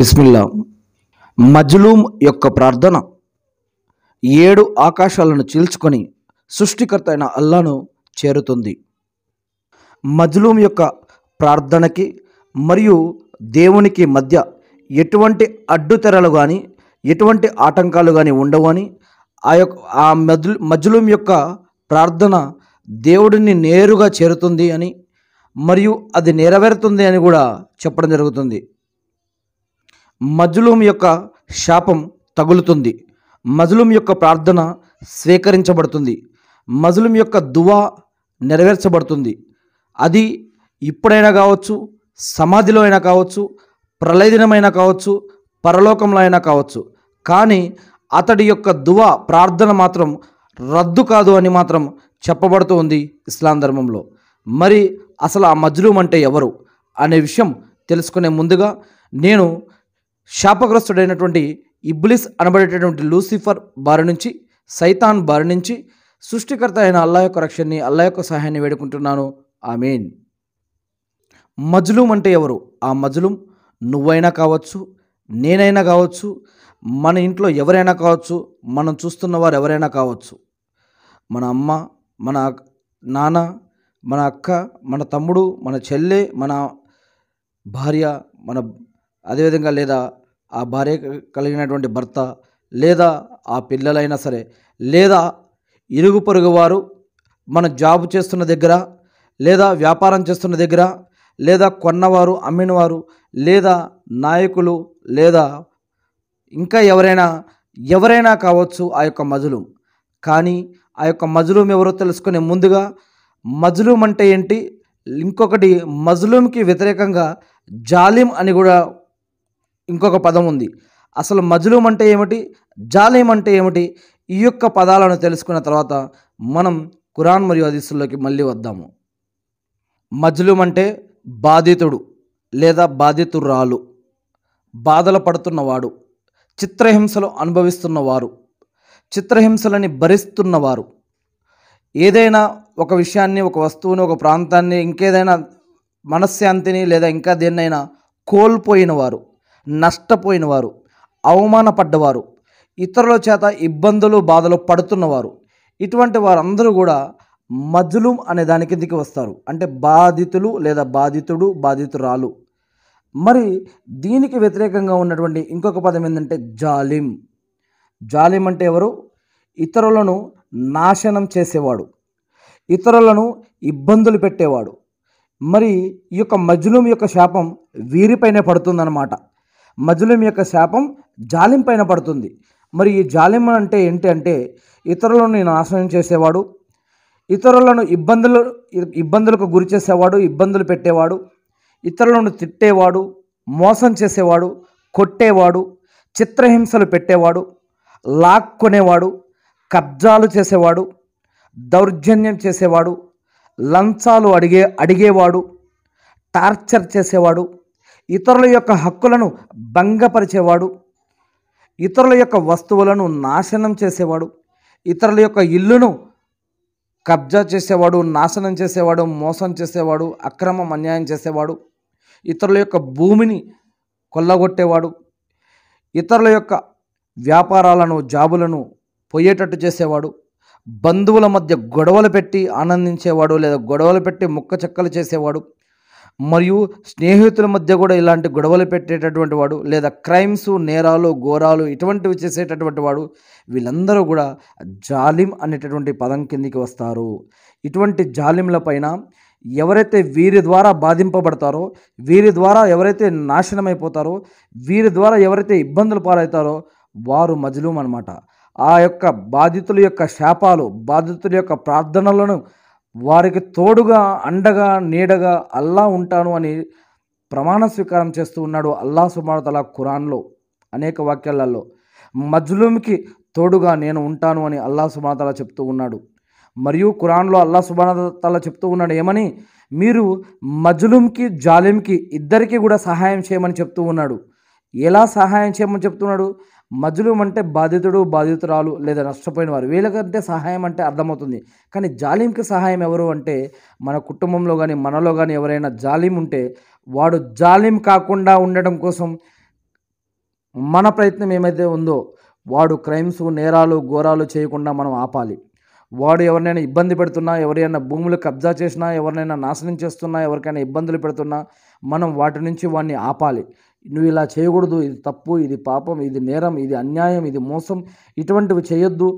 బిస్మిల్లా మజ్లూమ్ యొక్క ప్రార్థన ఏడు ఆకాశాలను చీల్చుకొని సృష్టికర్త అయిన అల్లాను చేరుతుంది మజ్లూమ్ యొక్క ప్రార్థనకి మరియు దేవునికి మధ్య ఎటువంటి అడ్డుతెరలు కానీ ఎటువంటి ఆటంకాలు కానీ ఉండవు అని ఆ యొక్క ఆ మజ్లు మజ్లూమ్ యొక్క ప్రార్థన దేవుడిని నేరుగా చేరుతుంది అని మరియు అది నెరవేరుతుంది అని కూడా చెప్పడం జరుగుతుంది మజ్లూం యొక్క శాపం తగులుతుంది మజ్లూం యొక్క ప్రార్థన స్వీకరించబడుతుంది మజ్లూం యొక్క దువా నెరవేర్చబడుతుంది అది ఇప్పుడైనా కావచ్చు సమాధిలో అయినా కావచ్చు ప్రళయదినమైనా కావచ్చు పరలోకంలో అయినా కావచ్చు కానీ అతడి యొక్క దువా ప్రార్థన మాత్రం రద్దు కాదు అని మాత్రం చెప్పబడుతూ ఉంది ఇస్లాం ధర్మంలో మరి అసలు ఆ మజ్లూమ్ అంటే ఎవరు అనే విషయం తెలుసుకునే ముందుగా నేను శాపగ్రస్తుడైనటువంటి ఇబ్లిస్ అనబడేటటువంటి లూసిఫర్ బారి నుంచి సైతాన్ బారి నుంచి సృష్టికర్త అయిన అల్లా యొక్క రక్షణని అల్లా యొక్క సహాయాన్ని వేడుకుంటున్నాను ఆమెన్ మజ్లూం అంటే ఎవరు ఆ మజ్లూం నువ్వైనా కావచ్చు నేనైనా కావచ్చు మన ఇంట్లో ఎవరైనా కావచ్చు మనం చూస్తున్న వారు ఎవరైనా కావచ్చు మన అమ్మ మన నాన్న మన అక్క మన తమ్ముడు మన చెల్లె మన భార్య మన అదేవిధంగా లేదా ఆ భార్య కలిగినటువంటి భర్త లేదా ఆ పిల్లలైనా సరే లేదా ఇరుగు పొరుగు వారు మన జాబ్ చేస్తున్న దగ్గర లేదా వ్యాపారం చేస్తున్న దగ్గర లేదా కొన్నవారు అమ్మినవారు లేదా నాయకులు లేదా ఇంకా ఎవరైనా ఎవరైనా కావచ్చు ఆ యొక్క మజులు కానీ ఆ యొక్క మజులూం ఎవరో తెలుసుకునే ముందుగా మజులూం అంటే ఏంటి ఇంకొకటి మజ్లూమ్కి వ్యతిరేకంగా జాలిం అని కూడా ఇంకొక పదం ఉంది అసలు మజ్లూం అంటే ఏమిటి జాలీమ్ అంటే ఏమిటి ఈ యొక్క పదాలను తెలుసుకున్న తర్వాత మనం కురాన్ మరియు హదీసుల్లోకి మళ్ళీ వద్దాము మజ్లూం అంటే బాధితుడు లేదా బాధితురాలు బాధలు పడుతున్నవాడు చిత్రహింసలు అనుభవిస్తున్నవారు చిత్రహింసలని భరిస్తున్నవారు ఏదైనా ఒక విషయాన్ని ఒక వస్తువుని ఒక ప్రాంతాన్ని ఇంకేదైనా మనశ్శాంతిని లేదా ఇంకా దేన్నైనా కోల్పోయినవారు నష్టపోయినవారు అవమానపడ్డవారు ఇతరుల చేత ఇబ్బందులు బాధలు పడుతున్నవారు ఇటువంటి వారందరూ కూడా మజ్లుం అనే దాని కిందికి వస్తారు అంటే బాధితులు లేదా బాధితుడు బాధితురాలు మరి దీనికి వ్యతిరేకంగా ఉన్నటువంటి ఇంకొక పదం ఏంటంటే జాలిం జాలిం అంటే ఎవరు ఇతరులను నాశనం చేసేవాడు ఇతరులను ఇబ్బందులు పెట్టేవాడు మరి ఈ యొక్క మజ్లూం యొక్క శాపం వీరిపైనే పడుతుందన్నమాట మజులం యొక్క శాపం జాలిం పైన పడుతుంది మరి ఈ జాలిం అంటే ఏంటి అంటే ఇతరులను నాశనం చేసేవాడు ఇతరులను ఇబ్బందులు ఇబ్బందులకు గురి చేసేవాడు ఇబ్బందులు పెట్టేవాడు ఇతరులను తిట్టేవాడు మోసం చేసేవాడు కొట్టేవాడు చిత్రహింసలు పెట్టేవాడు లాక్కునేవాడు కబ్జాలు చేసేవాడు దౌర్జన్యం చేసేవాడు లంచాలు అడిగే అడిగేవాడు టార్చర్ చేసేవాడు ఇతరుల యొక్క హక్కులను భంగపరిచేవాడు ఇతరుల యొక్క వస్తువులను నాశనం చేసేవాడు ఇతరుల యొక్క ఇల్లును కబ్జా చేసేవాడు నాశనం చేసేవాడు మోసం చేసేవాడు అక్రమం అన్యాయం చేసేవాడు ఇతరుల యొక్క భూమిని కొల్లగొట్టేవాడు ఇతరుల యొక్క వ్యాపారాలను జాబులను పోయేటట్టు చేసేవాడు బంధువుల మధ్య గొడవలు పెట్టి ఆనందించేవాడు లేదా గొడవలు పెట్టి ముక్క చెక్కలు చేసేవాడు మరియు స్నేహితుల మధ్య కూడా ఇలాంటి గొడవలు పెట్టేటటువంటి వాడు లేదా క్రైమ్స్ నేరాలు ఘోరాలు ఇటువంటివి చేసేటటువంటి వాడు వీళ్ళందరూ కూడా జాలిం అనేటటువంటి పదం కిందికి వస్తారు ఇటువంటి జాలింల పైన ఎవరైతే వీరి ద్వారా బాధింపబడతారో వీరి ద్వారా ఎవరైతే నాశనమైపోతారో వీరి ద్వారా ఎవరైతే ఇబ్బందులు పాలవుతారో వారు మజలూం అనమాట ఆ యొక్క బాధితుల యొక్క శాపాలు బాధితుల యొక్క ప్రార్థనలను వారికి తోడుగా అండగా నీడగా అల్లా ఉంటాను అని ప్రమాణ స్వీకారం చేస్తూ ఉన్నాడు అల్లా సుమార్తల ఖురాన్లో అనేక వాక్యాలలో మజ్లూమ్కి తోడుగా నేను ఉంటాను అని అల్లా సుమార్తల చెప్తూ ఉన్నాడు మరియు ఖురాన్లో అల్లా సుబానతల చెప్తూ ఉన్నాడు ఏమని మీరు మజ్లూమ్కి జాలింకి ఇద్దరికీ కూడా సహాయం చేయమని చెప్తూ ఉన్నాడు ఎలా సహాయం చేయమని చెప్తున్నాడు మజులుం అంటే బాధితుడు బాధితురాలు లేదా నష్టపోయిన వారు వీళ్ళకంటే సహాయం అంటే అర్థమవుతుంది కానీ జాలింకి సహాయం ఎవరు అంటే మన కుటుంబంలో కానీ మనలో కానీ ఎవరైనా జాలిం ఉంటే వాడు జాలిం కాకుండా ఉండడం కోసం మన ప్రయత్నం ఏమైతే ఉందో వాడు క్రైమ్స్ నేరాలు ఘోరాలు చేయకుండా మనం ఆపాలి వాడు ఎవరినైనా ఇబ్బంది పెడుతున్నా ఎవరైనా భూములు కబ్జా చేసినా ఎవరినైనా నాశనం చేస్తున్నా ఎవరికైనా ఇబ్బందులు పెడుతున్నా మనం వాటి నుంచి వాడిని ఆపాలి నువ్వు ఇలా చేయకూడదు ఇది తప్పు ఇది పాపం ఇది నేరం ఇది అన్యాయం ఇది మోసం ఇటువంటివి చేయొద్దు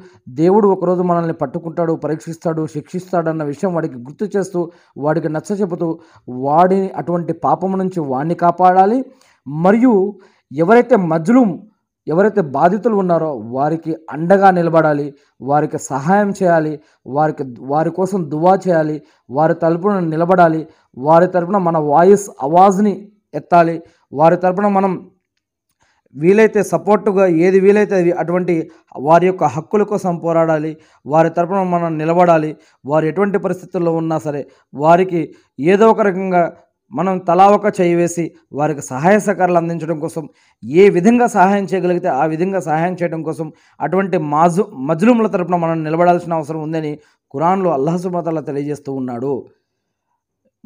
దేవుడు ఒకరోజు మనల్ని పట్టుకుంటాడు పరీక్షిస్తాడు శిక్షిస్తాడన్న విషయం వాడికి గుర్తు చేస్తూ వాడికి నచ్చ చెబుతూ వాడిని అటువంటి పాపం నుంచి వాడిని కాపాడాలి మరియు ఎవరైతే మజ్లూమ్ ఎవరైతే బాధితులు ఉన్నారో వారికి అండగా నిలబడాలి వారికి సహాయం చేయాలి వారికి వారి కోసం దువా చేయాలి వారి తరపున నిలబడాలి వారి తరపున మన వాయిస్ అవాజ్ని ఎత్తాలి వారి తరపున మనం వీలైతే సపోర్టుగా ఏది వీలైతే అటువంటి వారి యొక్క హక్కుల కోసం పోరాడాలి వారి తరపున మనం నిలబడాలి వారు ఎటువంటి పరిస్థితుల్లో ఉన్నా సరే వారికి ఏదో ఒక రకంగా మనం తలా ఒక వారికి సహాయ సహకారాలు అందించడం కోసం ఏ విధంగా సహాయం చేయగలిగితే ఆ విధంగా సహాయం చేయడం కోసం అటువంటి మాజు మజ్లుముల తరపున మనం నిలబడాల్సిన అవసరం ఉందని ఖురాన్లో అల్లహసుమతల్లా తెలియజేస్తూ ఉన్నాడు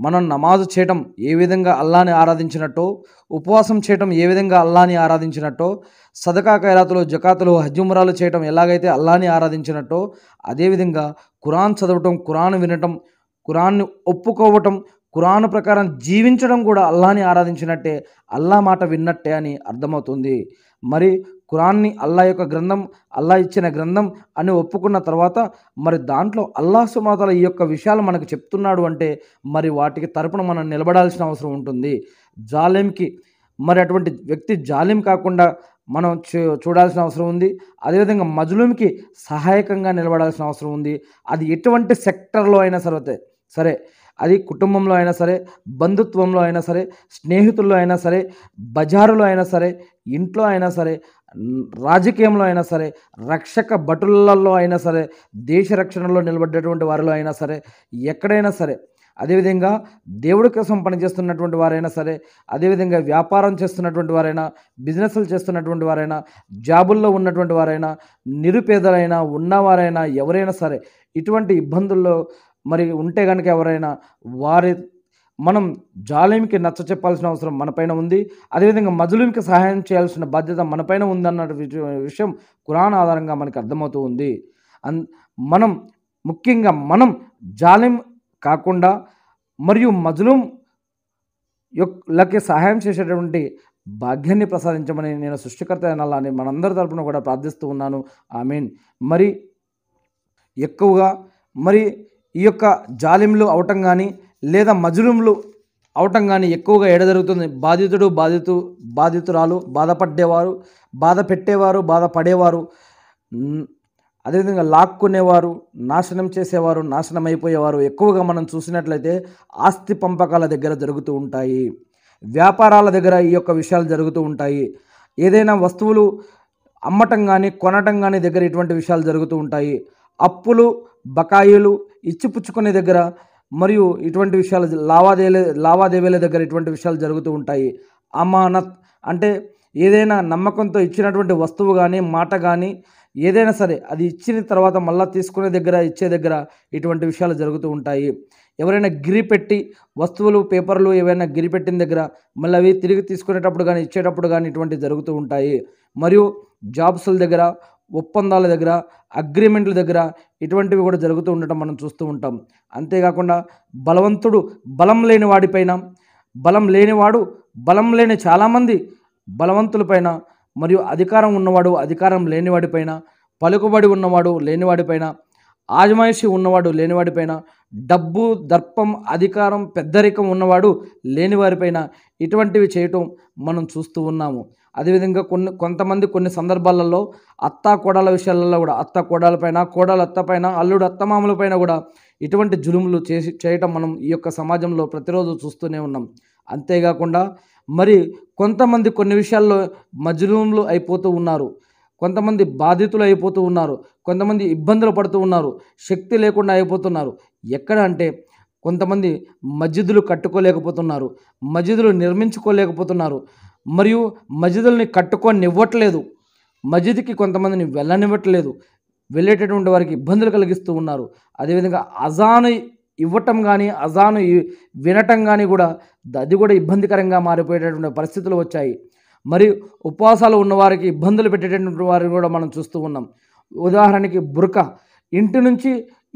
మనం నమాజు చేయటం ఏ విధంగా అల్లాని ఆరాధించినట్టో ఉపవాసం చేయటం ఏ విధంగా అల్లాని ఆరాధించినట్టో సదకా ఖైరాతులు జకాతులు హజ్జుమరాలు చేయటం ఎలాగైతే అల్లాని ఆరాధించినట్టో అదేవిధంగా కురాన్ చదవటం కురాన్ వినటం కురాన్ని ఒప్పుకోవటం కురాను ప్రకారం జీవించడం కూడా అల్లాని ఆరాధించినట్టే అల్లా మాట విన్నట్టే అని అర్థమవుతుంది మరి ఖురాన్ని అల్లా యొక్క గ్రంథం అల్లా ఇచ్చిన గ్రంథం అని ఒప్పుకున్న తర్వాత మరి దాంట్లో అల్లా సుమాతల ఈ యొక్క విషయాలు మనకు చెప్తున్నాడు అంటే మరి వాటికి తరపున మనం నిలబడాల్సిన అవసరం ఉంటుంది జాలింకి మరి అటువంటి వ్యక్తి జాలిం కాకుండా మనం చూ చూడాల్సిన అవసరం ఉంది అదేవిధంగా మజ్లూమ్కి సహాయకంగా నిలబడాల్సిన అవసరం ఉంది అది ఎటువంటి సెక్టర్లో అయినా సరే సరే అది కుటుంబంలో అయినా సరే బంధుత్వంలో అయినా సరే స్నేహితుల్లో అయినా సరే బజారులో అయినా సరే ఇంట్లో అయినా సరే రాజకీయంలో అయినా సరే రక్షక భటులలో అయినా సరే దేశ రక్షణలో నిలబడ్డటువంటి వారిలో అయినా సరే ఎక్కడైనా సరే అదేవిధంగా దేవుడి కోసం పనిచేస్తున్నటువంటి వారైనా సరే అదేవిధంగా వ్యాపారం చేస్తున్నటువంటి వారైనా బిజినెస్లు చేస్తున్నటువంటి వారైనా జాబుల్లో ఉన్నటువంటి వారైనా నిరుపేదలైనా ఉన్నవారైనా ఎవరైనా సరే ఇటువంటి ఇబ్బందుల్లో మరి ఉంటే కనుక ఎవరైనా వారి మనం జాలింకి నచ్చ చెప్పాల్సిన అవసరం మనపైన ఉంది అదేవిధంగా మజులింకి సహాయం చేయాల్సిన బాధ్యత మనపైన ఉందన్న విషయం కురాన్ ఆధారంగా మనకు అర్థమవుతూ ఉంది అన్ మనం ముఖ్యంగా మనం జాలిం కాకుండా మరియు మజులుం యొక్క సహాయం చేసేటటువంటి భాగ్యాన్ని ప్రసాదించమని నేను సృష్టికర్త అనాలని మనందరి తరపున కూడా ప్రార్థిస్తూ ఉన్నాను ఐ మీన్ మరి ఎక్కువగా మరి ఈ యొక్క జాలింలు అవటం కానీ లేదా మజ్రూములు అవటం కానీ ఎక్కువగా ఎడ జరుగుతుంది బాధితుడు బాధితు బాధితురాలు బాధపడ్డేవారు బాధ పెట్టేవారు బాధపడేవారు అదేవిధంగా లాక్కునేవారు నాశనం చేసేవారు నాశనం అయిపోయేవారు ఎక్కువగా మనం చూసినట్లయితే ఆస్తి పంపకాల దగ్గర జరుగుతూ ఉంటాయి వ్యాపారాల దగ్గర ఈ యొక్క విషయాలు జరుగుతూ ఉంటాయి ఏదైనా వస్తువులు అమ్మటం కానీ కొనటం కానీ దగ్గర ఇటువంటి విషయాలు జరుగుతూ ఉంటాయి అప్పులు బకాయిలు ఇచ్చిపుచ్చుకునే దగ్గర మరియు ఇటువంటి విషయాలు లావాదేవీ లావాదేవీల దగ్గర ఇటువంటి విషయాలు జరుగుతూ ఉంటాయి అమానత్ అంటే ఏదైనా నమ్మకంతో ఇచ్చినటువంటి వస్తువు కానీ మాట కానీ ఏదైనా సరే అది ఇచ్చిన తర్వాత మళ్ళీ తీసుకునే దగ్గర ఇచ్చే దగ్గర ఇటువంటి విషయాలు జరుగుతూ ఉంటాయి ఎవరైనా గిరి పెట్టి వస్తువులు పేపర్లు ఏవైనా గిరి పెట్టిన దగ్గర మళ్ళీ అవి తిరిగి తీసుకునేటప్పుడు కానీ ఇచ్చేటప్పుడు కానీ ఇటువంటివి జరుగుతూ ఉంటాయి మరియు జాబ్స్ల దగ్గర ఒప్పందాల దగ్గర అగ్రిమెంట్ల దగ్గర ఇటువంటివి కూడా జరుగుతూ ఉండటం మనం చూస్తూ ఉంటాం అంతేకాకుండా బలవంతుడు బలం లేని వాడిపైన బలం లేనివాడు బలం లేని చాలామంది బలవంతులపైన మరియు అధికారం ఉన్నవాడు అధికారం లేనివాడిపైన పలుకుబడి ఉన్నవాడు లేనివాడిపైన ఆజమాయిషి ఉన్నవాడు లేనివాడిపైన డబ్బు దర్పం అధికారం పెద్దరికం ఉన్నవాడు లేనివారిపైన ఇటువంటివి చేయటం మనం చూస్తూ ఉన్నాము అదేవిధంగా కొన్ని కొంతమంది కొన్ని సందర్భాలలో అత్త కోడల విషయాలలో కూడా అత్త కోడల పైన కోడల అత్త పైన అల్లుడు అత్తమామల పైన కూడా ఇటువంటి జులుములు చేసి చేయటం మనం ఈ యొక్క సమాజంలో ప్రతిరోజు చూస్తూనే ఉన్నాం అంతేకాకుండా మరి కొంతమంది కొన్ని విషయాల్లో మజ్లూములు అయిపోతూ ఉన్నారు కొంతమంది బాధితులు అయిపోతూ ఉన్నారు కొంతమంది ఇబ్బందులు పడుతూ ఉన్నారు శక్తి లేకుండా అయిపోతున్నారు ఎక్కడ అంటే కొంతమంది మస్జిదులు కట్టుకోలేకపోతున్నారు మస్జిదులు నిర్మించుకోలేకపోతున్నారు మరియు కట్టుకొని కట్టుకొనివ్వట్లేదు మసీదుకి కొంతమందిని వెళ్ళనివ్వట్లేదు వెళ్ళేటటువంటి వారికి ఇబ్బందులు కలిగిస్తూ ఉన్నారు అదేవిధంగా అజాను ఇవ్వటం కానీ అజాను వినటం కానీ కూడా అది కూడా ఇబ్బందికరంగా మారిపోయేటటువంటి పరిస్థితులు వచ్చాయి మరి ఉపవాసాలు ఉన్నవారికి ఇబ్బందులు పెట్టేటటువంటి వారిని కూడా మనం చూస్తూ ఉన్నాం ఉదాహరణకి బురక ఇంటి నుంచి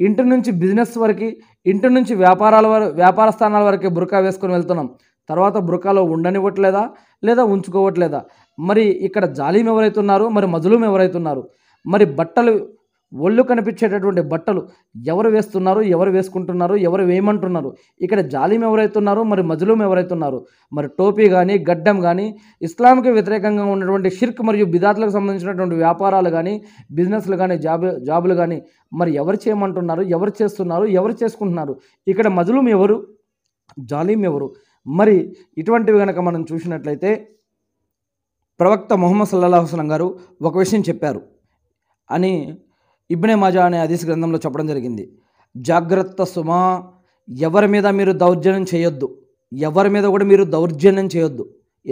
ఇంటి నుంచి బిజినెస్ వరకు ఇంటి నుంచి వ్యాపారాల వరకు వ్యాపార స్థానాల వరకు బురకా వేసుకొని వెళ్తున్నాం తర్వాత బురకాలో ఉండనివ్వట్లేదా లేదా ఉంచుకోవట్లేదా మరి ఇక్కడ జాలీం ఎవరైతే ఉన్నారో మరి మజలూం ఎవరైతే ఉన్నారు మరి బట్టలు ఒళ్ళు కనిపించేటటువంటి బట్టలు ఎవరు వేస్తున్నారు ఎవరు వేసుకుంటున్నారు ఎవరు వేయమంటున్నారు ఇక్కడ జాలిం ఎవరైతున్నారో మరి మజలూం ఎవరైతున్నారు మరి టోపీ కానీ గడ్డం కానీ ఇస్లాంకి వ్యతిరేకంగా ఉన్నటువంటి షిర్క్ మరియు బిదాత్లకు సంబంధించినటువంటి వ్యాపారాలు కానీ బిజినెస్లు కానీ జాబ్ జాబులు కానీ మరి ఎవరు చేయమంటున్నారు ఎవరు చేస్తున్నారు ఎవరు చేసుకుంటున్నారు ఇక్కడ మజలూం ఎవరు జాలీం ఎవరు మరి ఇటువంటివి కనుక మనం చూసినట్లయితే ప్రవక్త మొహమ్మద్ సల్లాహ్ హుస్లం గారు ఒక విషయం చెప్పారు అని ఇబ్నే మాజా అనే అదీస్ గ్రంథంలో చెప్పడం జరిగింది జాగ్రత్త సుమా ఎవరి మీద మీరు దౌర్జన్యం చేయొద్దు ఎవరి మీద కూడా మీరు దౌర్జన్యం చేయొద్దు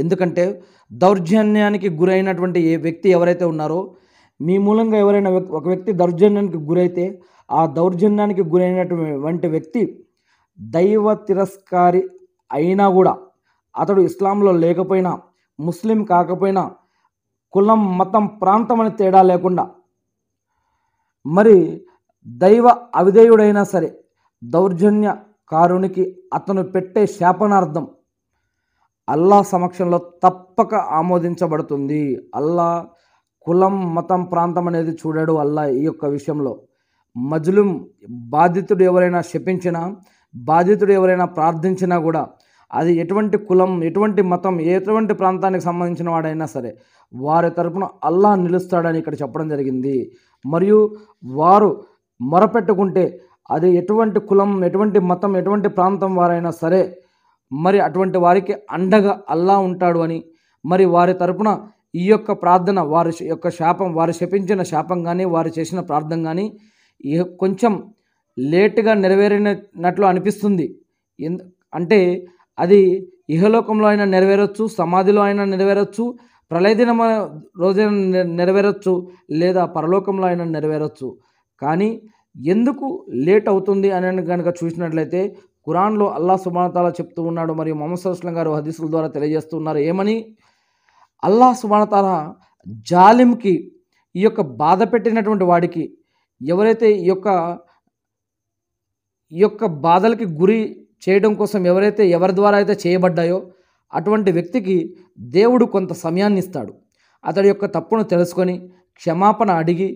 ఎందుకంటే దౌర్జన్యానికి గురైనటువంటి ఏ వ్యక్తి ఎవరైతే ఉన్నారో మీ మూలంగా ఎవరైనా ఒక వ్యక్తి దౌర్జన్యానికి గురైతే ఆ దౌర్జన్యానికి గురైనటువంటి వ్యక్తి దైవ తిరస్కారి అయినా కూడా అతడు ఇస్లాంలో లేకపోయినా ముస్లిం కాకపోయినా కులం మతం ప్రాంతం అని తేడా లేకుండా మరి దైవ అవిదేయుడైనా సరే దౌర్జన్య కారునికి అతను పెట్టే శాపనార్థం అల్లా సమక్షంలో తప్పక ఆమోదించబడుతుంది అల్లా కులం మతం ప్రాంతం అనేది చూడడు అల్లా ఈ యొక్క విషయంలో మజ్లుం బాధితుడు ఎవరైనా శపించినా బాధితుడు ఎవరైనా ప్రార్థించినా కూడా అది ఎటువంటి కులం ఎటువంటి మతం ఎటువంటి ప్రాంతానికి సంబంధించిన వాడైనా సరే వారి తరపున అల్లా నిలుస్తాడని ఇక్కడ చెప్పడం జరిగింది మరియు వారు మొరపెట్టుకుంటే అది ఎటువంటి కులం ఎటువంటి మతం ఎటువంటి ప్రాంతం వారైనా సరే మరి అటువంటి వారికి అండగా అల్లా ఉంటాడు అని మరి వారి తరపున ఈ యొక్క ప్రార్థన వారి యొక్క శాపం వారు శపించిన శాపం కానీ వారు చేసిన ప్రార్థన కానీ కొంచెం లేటుగా నెరవేరినట్లు అనిపిస్తుంది అంటే అది ఇహలోకంలో అయినా నెరవేరొచ్చు సమాధిలో అయినా నెరవేరొచ్చు ప్రళయదినం రోజైనా నెరవేరొచ్చు లేదా పరలోకంలో అయినా నెరవేరొచ్చు కానీ ఎందుకు లేట్ అవుతుంది అని కనుక చూసినట్లయితే కురాన్లో అల్లా సుమానతాల చెప్తూ ఉన్నాడు మరియు మొహమ్మద్ సల్స్లం గారు హదీసుల ద్వారా తెలియజేస్తున్నారు ఏమని అల్లా సుమానతాల జాలింకి ఈ యొక్క బాధ పెట్టినటువంటి వాడికి ఎవరైతే ఈ యొక్క ఈ యొక్క బాధలకి గురి చేయడం కోసం ఎవరైతే ఎవరి ద్వారా అయితే చేయబడ్డాయో అటువంటి వ్యక్తికి దేవుడు కొంత సమయాన్ని ఇస్తాడు అతడి యొక్క తప్పును తెలుసుకొని క్షమాపణ అడిగి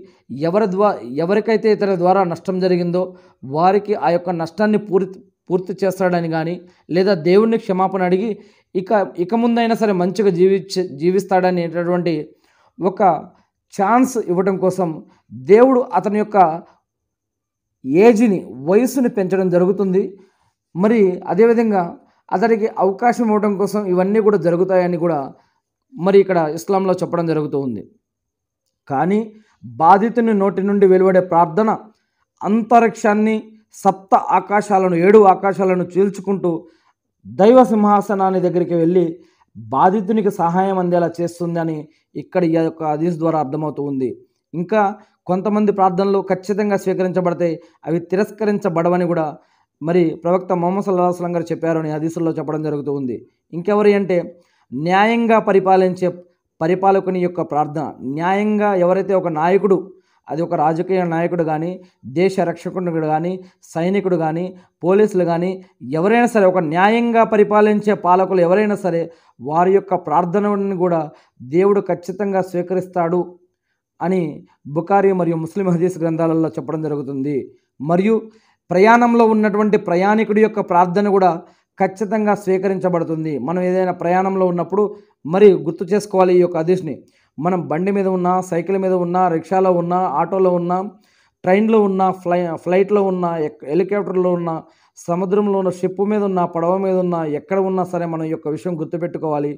ఎవరి ద్వా ఎవరికైతే ఇతని ద్వారా నష్టం జరిగిందో వారికి ఆ యొక్క నష్టాన్ని పూర్తి పూర్తి చేస్తాడని కానీ లేదా దేవుడిని క్షమాపణ అడిగి ఇక ఇక ముందైనా సరే మంచిగా జీవిస్తాడని జీవిస్తాడనేటటువంటి ఒక ఛాన్స్ ఇవ్వడం కోసం దేవుడు అతని యొక్క ఏజ్ని వయసుని పెంచడం జరుగుతుంది మరి అదేవిధంగా అతడికి అవకాశం ఇవ్వడం కోసం ఇవన్నీ కూడా జరుగుతాయని కూడా మరి ఇక్కడ ఇస్లాంలో చెప్పడం జరుగుతూ ఉంది కానీ బాధితుని నోటి నుండి వెలువడే ప్రార్థన అంతరిక్షాన్ని సప్త ఆకాశాలను ఏడు ఆకాశాలను చీల్చుకుంటూ దైవ సింహాసనాన్ని దగ్గరికి వెళ్ళి బాధితునికి సహాయం అందేలా చేస్తుందని ఇక్కడ ఈ యొక్క అదీస్ ద్వారా అర్థమవుతూ ఉంది ఇంకా కొంతమంది ప్రార్థనలు ఖచ్చితంగా స్వీకరించబడతాయి అవి తిరస్కరించబడవని కూడా మరి ప్రవక్త మొహమ్మద్ సల్లాహ సలం గారు చెప్పారని హదీసుల్లో చెప్పడం జరుగుతూ ఉంది ఇంకెవరి అంటే న్యాయంగా పరిపాలించే పరిపాలకుని యొక్క ప్రార్థన న్యాయంగా ఎవరైతే ఒక నాయకుడు అది ఒక రాజకీయ నాయకుడు కానీ దేశ రక్షకుడు కానీ సైనికుడు కానీ పోలీసులు కానీ ఎవరైనా సరే ఒక న్యాయంగా పరిపాలించే పాలకులు ఎవరైనా సరే వారి యొక్క ప్రార్థనని కూడా దేవుడు ఖచ్చితంగా స్వీకరిస్తాడు అని బుకారి మరియు ముస్లిం హదీస్ గ్రంథాలలో చెప్పడం జరుగుతుంది మరియు ప్రయాణంలో ఉన్నటువంటి ప్రయాణికుడి యొక్క ప్రార్థన కూడా ఖచ్చితంగా స్వీకరించబడుతుంది మనం ఏదైనా ప్రయాణంలో ఉన్నప్పుడు మరి గుర్తు చేసుకోవాలి ఈ యొక్క అదిష్ని మనం బండి మీద ఉన్నా సైకిల్ మీద ఉన్నా రిక్షాలో ఉన్నా ఆటోలో ఉన్నా ట్రైన్లో ఉన్న ఫ్లై ఫ్లైట్లో ఉన్న హెలికాప్టర్లో ఉన్న సముద్రంలో ఉన్న షిప్ మీద ఉన్న పడవ మీద ఉన్న ఎక్కడ ఉన్నా సరే మనం యొక్క విషయం గుర్తుపెట్టుకోవాలి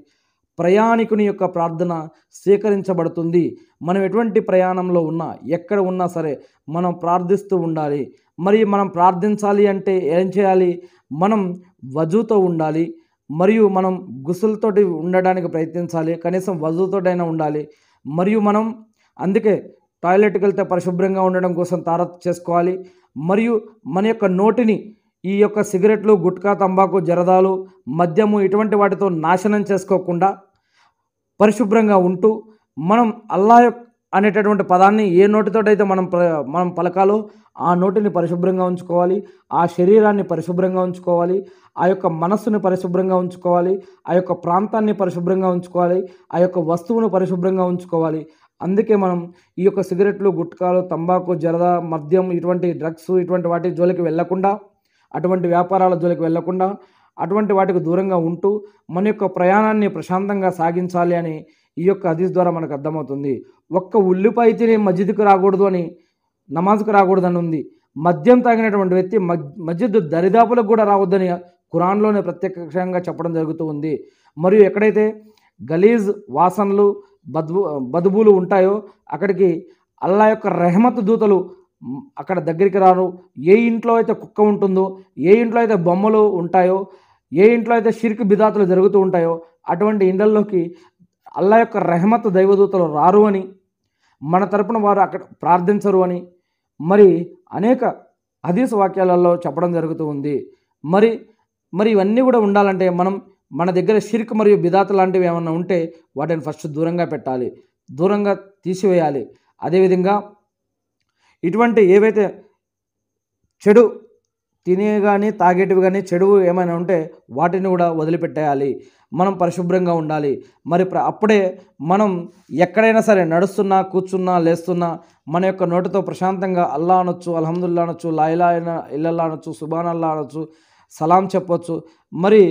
ప్రయాణికుని యొక్క ప్రార్థన స్వీకరించబడుతుంది మనం ఎటువంటి ప్రయాణంలో ఉన్నా ఎక్కడ ఉన్నా సరే మనం ప్రార్థిస్తూ ఉండాలి మరి మనం ప్రార్థించాలి అంటే ఏం చేయాలి మనం వజూతో ఉండాలి మరియు మనం గుసులతోటి ఉండడానికి ప్రయత్నించాలి కనీసం వజుతోటైనా ఉండాలి మరియు మనం అందుకే టాయిలెట్కి వెళ్తే పరిశుభ్రంగా ఉండడం కోసం తారత్ చేసుకోవాలి మరియు మన యొక్క నోటిని ఈ యొక్క సిగరెట్లు గుట్కా తంబాకు జరదాలు మద్యము ఇటువంటి వాటితో నాశనం చేసుకోకుండా పరిశుభ్రంగా ఉంటూ మనం అల్లా యొక్క అనేటటువంటి పదాన్ని ఏ నోటితోటైతే మనం మనం పలకాలో ఆ నోటిని పరిశుభ్రంగా ఉంచుకోవాలి ఆ శరీరాన్ని పరిశుభ్రంగా ఉంచుకోవాలి ఆ యొక్క మనస్సును పరిశుభ్రంగా ఉంచుకోవాలి ఆ యొక్క ప్రాంతాన్ని పరిశుభ్రంగా ఉంచుకోవాలి ఆ యొక్క వస్తువును పరిశుభ్రంగా ఉంచుకోవాలి అందుకే మనం ఈ యొక్క సిగరెట్లు గుట్కాలు తంబాకు జరద మద్యం ఇటువంటి డ్రగ్స్ ఇటువంటి వాటి జోలికి వెళ్లకుండా అటువంటి వ్యాపారాల జోలికి వెళ్లకుండా అటువంటి వాటికి దూరంగా ఉంటూ మన యొక్క ప్రయాణాన్ని ప్రశాంతంగా సాగించాలి అని ఈ యొక్క హదీస్ ద్వారా మనకు అర్థమవుతుంది ఒక్క ఉల్లిపాయ తిని మస్జిద్కు రాకూడదు అని నమాజ్కు రాకూడదని ఉంది మద్యం తాగినటువంటి వ్యక్తి మస్జిద్ దరిదాపులకు కూడా రావద్దని కురాన్లోనే ప్రత్యక్షంగా చెప్పడం జరుగుతూ ఉంది మరియు ఎక్కడైతే గలీజ్ వాసనలు బద్బు బదుబులు ఉంటాయో అక్కడికి అల్లా యొక్క రెహమత్ దూతలు అక్కడ దగ్గరికి రాను ఏ ఇంట్లో అయితే కుక్క ఉంటుందో ఏ ఇంట్లో అయితే బొమ్మలు ఉంటాయో ఏ ఇంట్లో అయితే షిర్క్ బిదాతులు జరుగుతూ ఉంటాయో అటువంటి ఇండ్లలోకి అల్లా యొక్క రెహమత్ దైవదూతలు రారు అని మన తరపున వారు అక్కడ ప్రార్థించరు అని మరి అనేక హదీస్ వాక్యాలలో చెప్పడం జరుగుతూ ఉంది మరి మరి ఇవన్నీ కూడా ఉండాలంటే మనం మన దగ్గర షిర్క్ మరియు బిదాత్ లాంటివి ఏమైనా ఉంటే వాటిని ఫస్ట్ దూరంగా పెట్టాలి దూరంగా తీసివేయాలి అదేవిధంగా ఇటువంటి ఏవైతే చెడు తినే కానీ తాగేటివి కానీ చెడు ఏమైనా ఉంటే వాటిని కూడా వదిలిపెట్టేయాలి మనం పరిశుభ్రంగా ఉండాలి మరి అప్పుడే మనం ఎక్కడైనా సరే నడుస్తున్నా కూర్చున్నా లేస్తున్నా మన యొక్క నోటితో ప్రశాంతంగా అల్లా అనొచ్చు అల్హమ్దుల్లా అనొచ్చు లాయిలా ఇల్లల్లా అనొచ్చు సుబాన్ అల్లా అనొచ్చు సలాం చెప్పొచ్చు మరి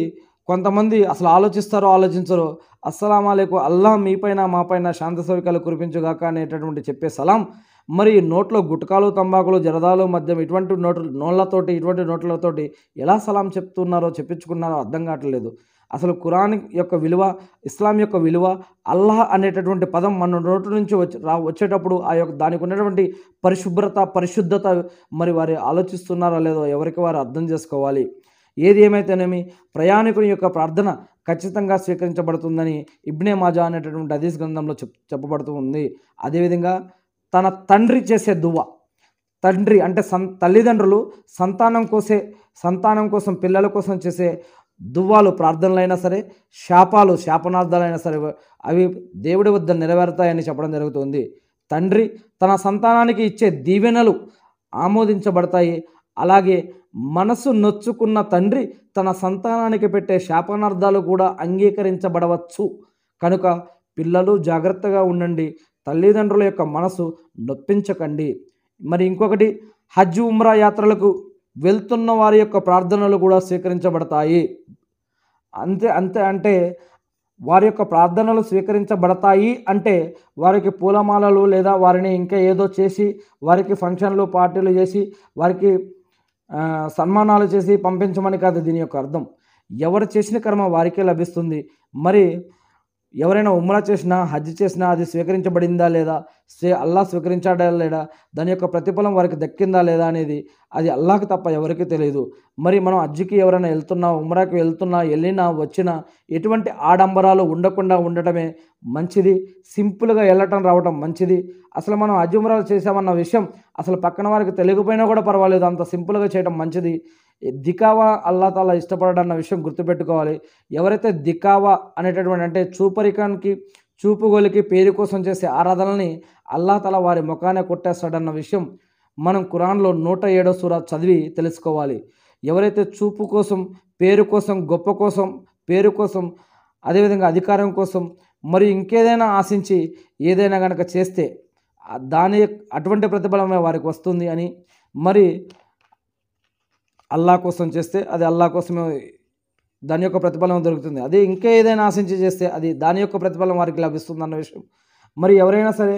కొంతమంది అసలు ఆలోచిస్తారో ఆలోచించరో అస్సలామాలకు అల్లా మీపైన మాపైన శాంతి సౌకర్యాలు కురిపించుగాక అనేటటువంటి చెప్పే సలాం మరి నోట్లో గుట్కాలు తంబాకులు జరదాలు మద్యం ఇటువంటి నోట్ల నోళ్లతోటి ఇటువంటి నోట్లతోటి ఎలా సలాం చెప్తున్నారో చెప్పించుకున్నారో అర్థం కావట్లేదు అసలు ఖురాన్ యొక్క విలువ ఇస్లాం యొక్క విలువ అల్లాహ్ అనేటటువంటి పదం మన నోటి నుంచి వచ్చి వచ్చేటప్పుడు ఆ యొక్క దానికి ఉన్నటువంటి పరిశుభ్రత పరిశుద్ధత మరి వారు ఆలోచిస్తున్నారా లేదో ఎవరికి వారు అర్థం చేసుకోవాలి ఏది ఏమైతేనేమి ప్రయాణికుని యొక్క ప్రార్థన ఖచ్చితంగా స్వీకరించబడుతుందని ఇబ్నే మాజా అనేటటువంటి అదీస్ గ్రంథంలో చెప్ చెప్పబడుతూ ఉంది అదేవిధంగా తన తండ్రి చేసే దువ్వ తండ్రి అంటే సన్ తల్లిదండ్రులు సంతానం కోసే సంతానం కోసం పిల్లల కోసం చేసే దువ్వాలు ప్రార్థనలైనా సరే శాపాలు శాపనార్థాలైనా సరే అవి దేవుడి వద్ద నెరవేరుతాయని చెప్పడం జరుగుతుంది తండ్రి తన సంతానానికి ఇచ్చే దీవెనలు ఆమోదించబడతాయి అలాగే మనసు నొచ్చుకున్న తండ్రి తన సంతానానికి పెట్టే శాపనార్థాలు కూడా అంగీకరించబడవచ్చు కనుక పిల్లలు జాగ్రత్తగా ఉండండి తల్లిదండ్రుల యొక్క మనసు నొప్పించకండి మరి ఇంకొకటి హజ్ ఉమ్రా యాత్రలకు వెళ్తున్న వారి యొక్క ప్రార్థనలు కూడా స్వీకరించబడతాయి అంతే అంతే అంటే వారి యొక్క ప్రార్థనలు స్వీకరించబడతాయి అంటే వారికి పూలమాలలు లేదా వారిని ఇంకా ఏదో చేసి వారికి ఫంక్షన్లు పార్టీలు చేసి వారికి సన్మానాలు చేసి పంపించమని కాదు దీని యొక్క అర్థం ఎవరు చేసిన కర్మ వారికే లభిస్తుంది మరి ఎవరైనా ఉమ్మరా చేసినా హజ్ చేసినా అది స్వీకరించబడిందా లేదా స్వీ అల్లా స్వీకరించాడా లేదా దాని యొక్క ప్రతిఫలం వారికి దక్కిందా లేదా అనేది అది అల్లాహకు తప్ప ఎవరికి తెలియదు మరి మనం హజ్జికి ఎవరైనా వెళ్తున్నా ఉమ్మరాకి వెళ్తున్నా వెళ్ళినా వచ్చినా ఎటువంటి ఆడంబరాలు ఉండకుండా ఉండటమే మంచిది సింపుల్గా వెళ్ళటం రావటం మంచిది అసలు మనం హజ్ ఉమ్రాలు చేసామన్న విషయం అసలు పక్కన వారికి తెలియకపోయినా కూడా పర్వాలేదు అంత సింపుల్గా చేయటం మంచిది దికావా అల్లా తాలా అన్న విషయం గుర్తుపెట్టుకోవాలి ఎవరైతే దికావా అనేటటువంటి అంటే చూపరికానికి చూపుగోలికి పేరు కోసం చేసే ఆరాధనల్ని అల్లా తల వారి ముఖానే కొట్టేస్తాడన్న విషయం మనం కురాన్లో నూట ఏడో సూరా చదివి తెలుసుకోవాలి ఎవరైతే చూపు కోసం పేరు కోసం గొప్ప కోసం పేరు కోసం అదేవిధంగా అధికారం కోసం మరి ఇంకేదైనా ఆశించి ఏదైనా కనుక చేస్తే దాని అటువంటి ప్రతిఫలమే వారికి వస్తుంది అని మరి అల్లా కోసం చేస్తే అది అల్లా కోసమే దాని యొక్క ప్రతిఫలం దొరుకుతుంది అదే ఇంకా ఏదైనా ఆశించి చేస్తే అది దాని యొక్క ప్రతిఫలం వారికి లభిస్తుంది అన్న విషయం మరి ఎవరైనా సరే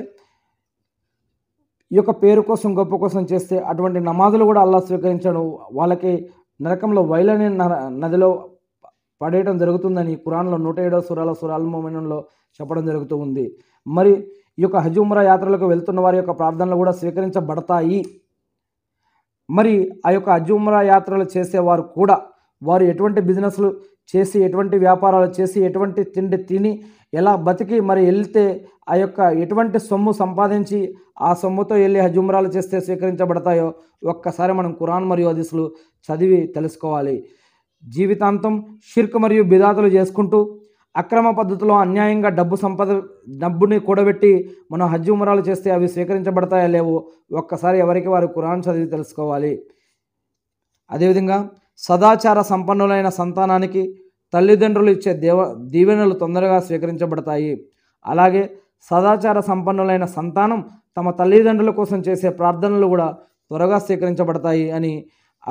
ఈ యొక్క పేరు కోసం గొప్ప కోసం చేస్తే అటువంటి నమాజులు కూడా అల్లా స్వీకరించడం వాళ్ళకి నరకంలో వైలని నదిలో పడేయడం జరుగుతుందని కురాన్లో నూట ఏడో సురాల సురాల మోమనంలో చెప్పడం జరుగుతూ ఉంది మరి ఈ యొక్క హజ్ యాత్రలకు వెళ్తున్న వారి యొక్క ప్రార్థనలు కూడా స్వీకరించబడతాయి మరి ఆ యొక్క అజుమరా యాత్రలు చేసేవారు కూడా వారు ఎటువంటి బిజినెస్లు చేసి ఎటువంటి వ్యాపారాలు చేసి ఎటువంటి తిండి తిని ఎలా బతికి మరి వెళ్తే ఆ యొక్క ఎటువంటి సొమ్ము సంపాదించి ఆ సొమ్ముతో వెళ్ళి హజుమరాలు చేస్తే స్వీకరించబడతాయో ఒక్కసారి మనం కురాన్ మరియు హదీసులు చదివి తెలుసుకోవాలి జీవితాంతం షిర్క్ మరియు బిదాతలు చేసుకుంటూ అక్రమ పద్ధతిలో అన్యాయంగా డబ్బు సంపద డబ్బుని కూడబెట్టి మనం హజ్ ఉమరాలు చేస్తే అవి స్వీకరించబడతాయా లేవు ఒక్కసారి ఎవరికి వారు కురాన్ చదివి తెలుసుకోవాలి అదేవిధంగా సదాచార సంపన్నులైన సంతానానికి తల్లిదండ్రులు ఇచ్చే దేవ దీవెనలు తొందరగా స్వీకరించబడతాయి అలాగే సదాచార సంపన్నులైన సంతానం తమ తల్లిదండ్రుల కోసం చేసే ప్రార్థనలు కూడా త్వరగా స్వీకరించబడతాయి అని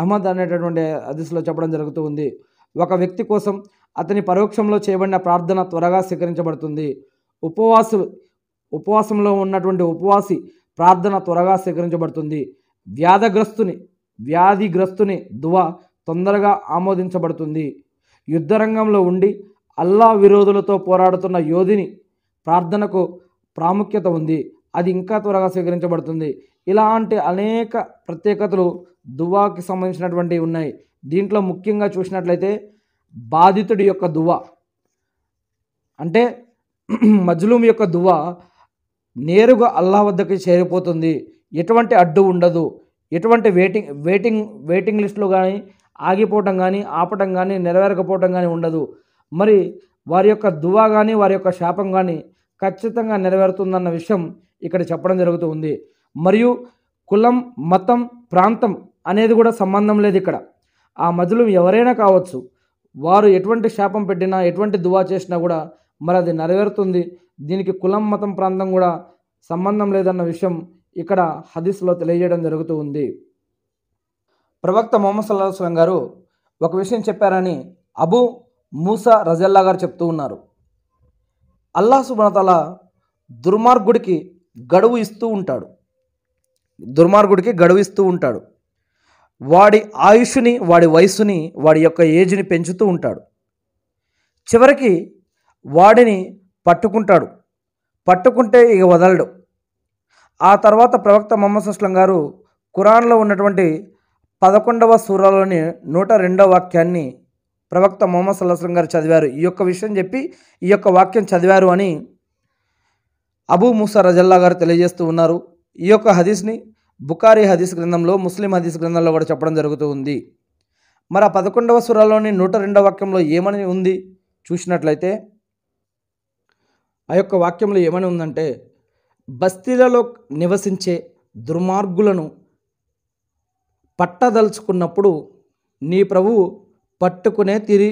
అహ్మద్ అనేటటువంటి అదిశలో చెప్పడం జరుగుతూ ఉంది ఒక వ్యక్తి కోసం అతని పరోక్షంలో చేయబడిన ప్రార్థన త్వరగా స్వీకరించబడుతుంది ఉపవాస ఉపవాసంలో ఉన్నటువంటి ఉపవాసి ప్రార్థన త్వరగా స్వీకరించబడుతుంది వ్యాధగ్రస్తుని వ్యాధిగ్రస్తుని దువ తొందరగా ఆమోదించబడుతుంది యుద్ధరంగంలో ఉండి అల్లా విరోధులతో పోరాడుతున్న యోధిని ప్రార్థనకు ప్రాముఖ్యత ఉంది అది ఇంకా త్వరగా స్వీకరించబడుతుంది ఇలాంటి అనేక ప్రత్యేకతలు దువాకి సంబంధించినటువంటివి ఉన్నాయి దీంట్లో ముఖ్యంగా చూసినట్లయితే బాధితుడి యొక్క దువ అంటే మజ్లూమ్ యొక్క దువ నేరుగా అల్లా వద్దకి చేరిపోతుంది ఎటువంటి అడ్డు ఉండదు ఎటువంటి వెయిటింగ్ వెయిటింగ్ వెయిటింగ్ లిస్టులో కానీ ఆగిపోవటం కానీ ఆపటం కానీ నెరవేరకపోవటం కానీ ఉండదు మరి వారి యొక్క దువా కానీ వారి యొక్క శాపం కానీ ఖచ్చితంగా నెరవేరుతుందన్న విషయం ఇక్కడ చెప్పడం జరుగుతుంది మరియు కులం మతం ప్రాంతం అనేది కూడా సంబంధం లేదు ఇక్కడ ఆ మధులు ఎవరైనా కావచ్చు వారు ఎటువంటి శాపం పెట్టినా ఎటువంటి దువా చేసినా కూడా మరి అది నెరవేరుతుంది దీనికి కులం మతం ప్రాంతం కూడా సంబంధం లేదన్న విషయం ఇక్కడ హదీస్లో తెలియజేయడం జరుగుతూ ఉంది ప్రవక్త మొహమ్మద్ స్లం గారు ఒక విషయం చెప్పారని అబు మూసా రజల్లా గారు చెప్తూ ఉన్నారు అల్లా సుబనతల దుర్మార్గుడికి గడువు ఇస్తూ ఉంటాడు దుర్మార్గుడికి గడువు ఇస్తూ ఉంటాడు వాడి ఆయుష్ని వాడి వయసుని వాడి యొక్క ఏజ్ని పెంచుతూ ఉంటాడు చివరికి వాడిని పట్టుకుంటాడు పట్టుకుంటే ఇక వదలడు ఆ తర్వాత ప్రవక్త మొహమ్మద్ సుస్లం గారు కురాన్లో ఉన్నటువంటి పదకొండవ సూరాలోని నూట రెండవ వాక్యాన్ని ప్రవక్త మొహమ్మద్ సల్లాహం గారు చదివారు ఈ యొక్క విషయం చెప్పి ఈ యొక్క వాక్యం చదివారు అని అబూ మూసా రజల్లా గారు తెలియజేస్తూ ఉన్నారు ఈ యొక్క హదీస్ని బుకారి హదీస్ గ్రంథంలో ముస్లిం హదీస్ గ్రంథంలో కూడా చెప్పడం జరుగుతూ ఉంది మరి ఆ పదకొండవ సురాలోని నూట రెండవ వాక్యంలో ఏమని ఉంది చూసినట్లయితే ఆ యొక్క వాక్యంలో ఏమని ఉందంటే బస్తీలలో నివసించే దుర్మార్గులను పట్టదలుచుకున్నప్పుడు నీ ప్రభు పట్టుకునే తీరి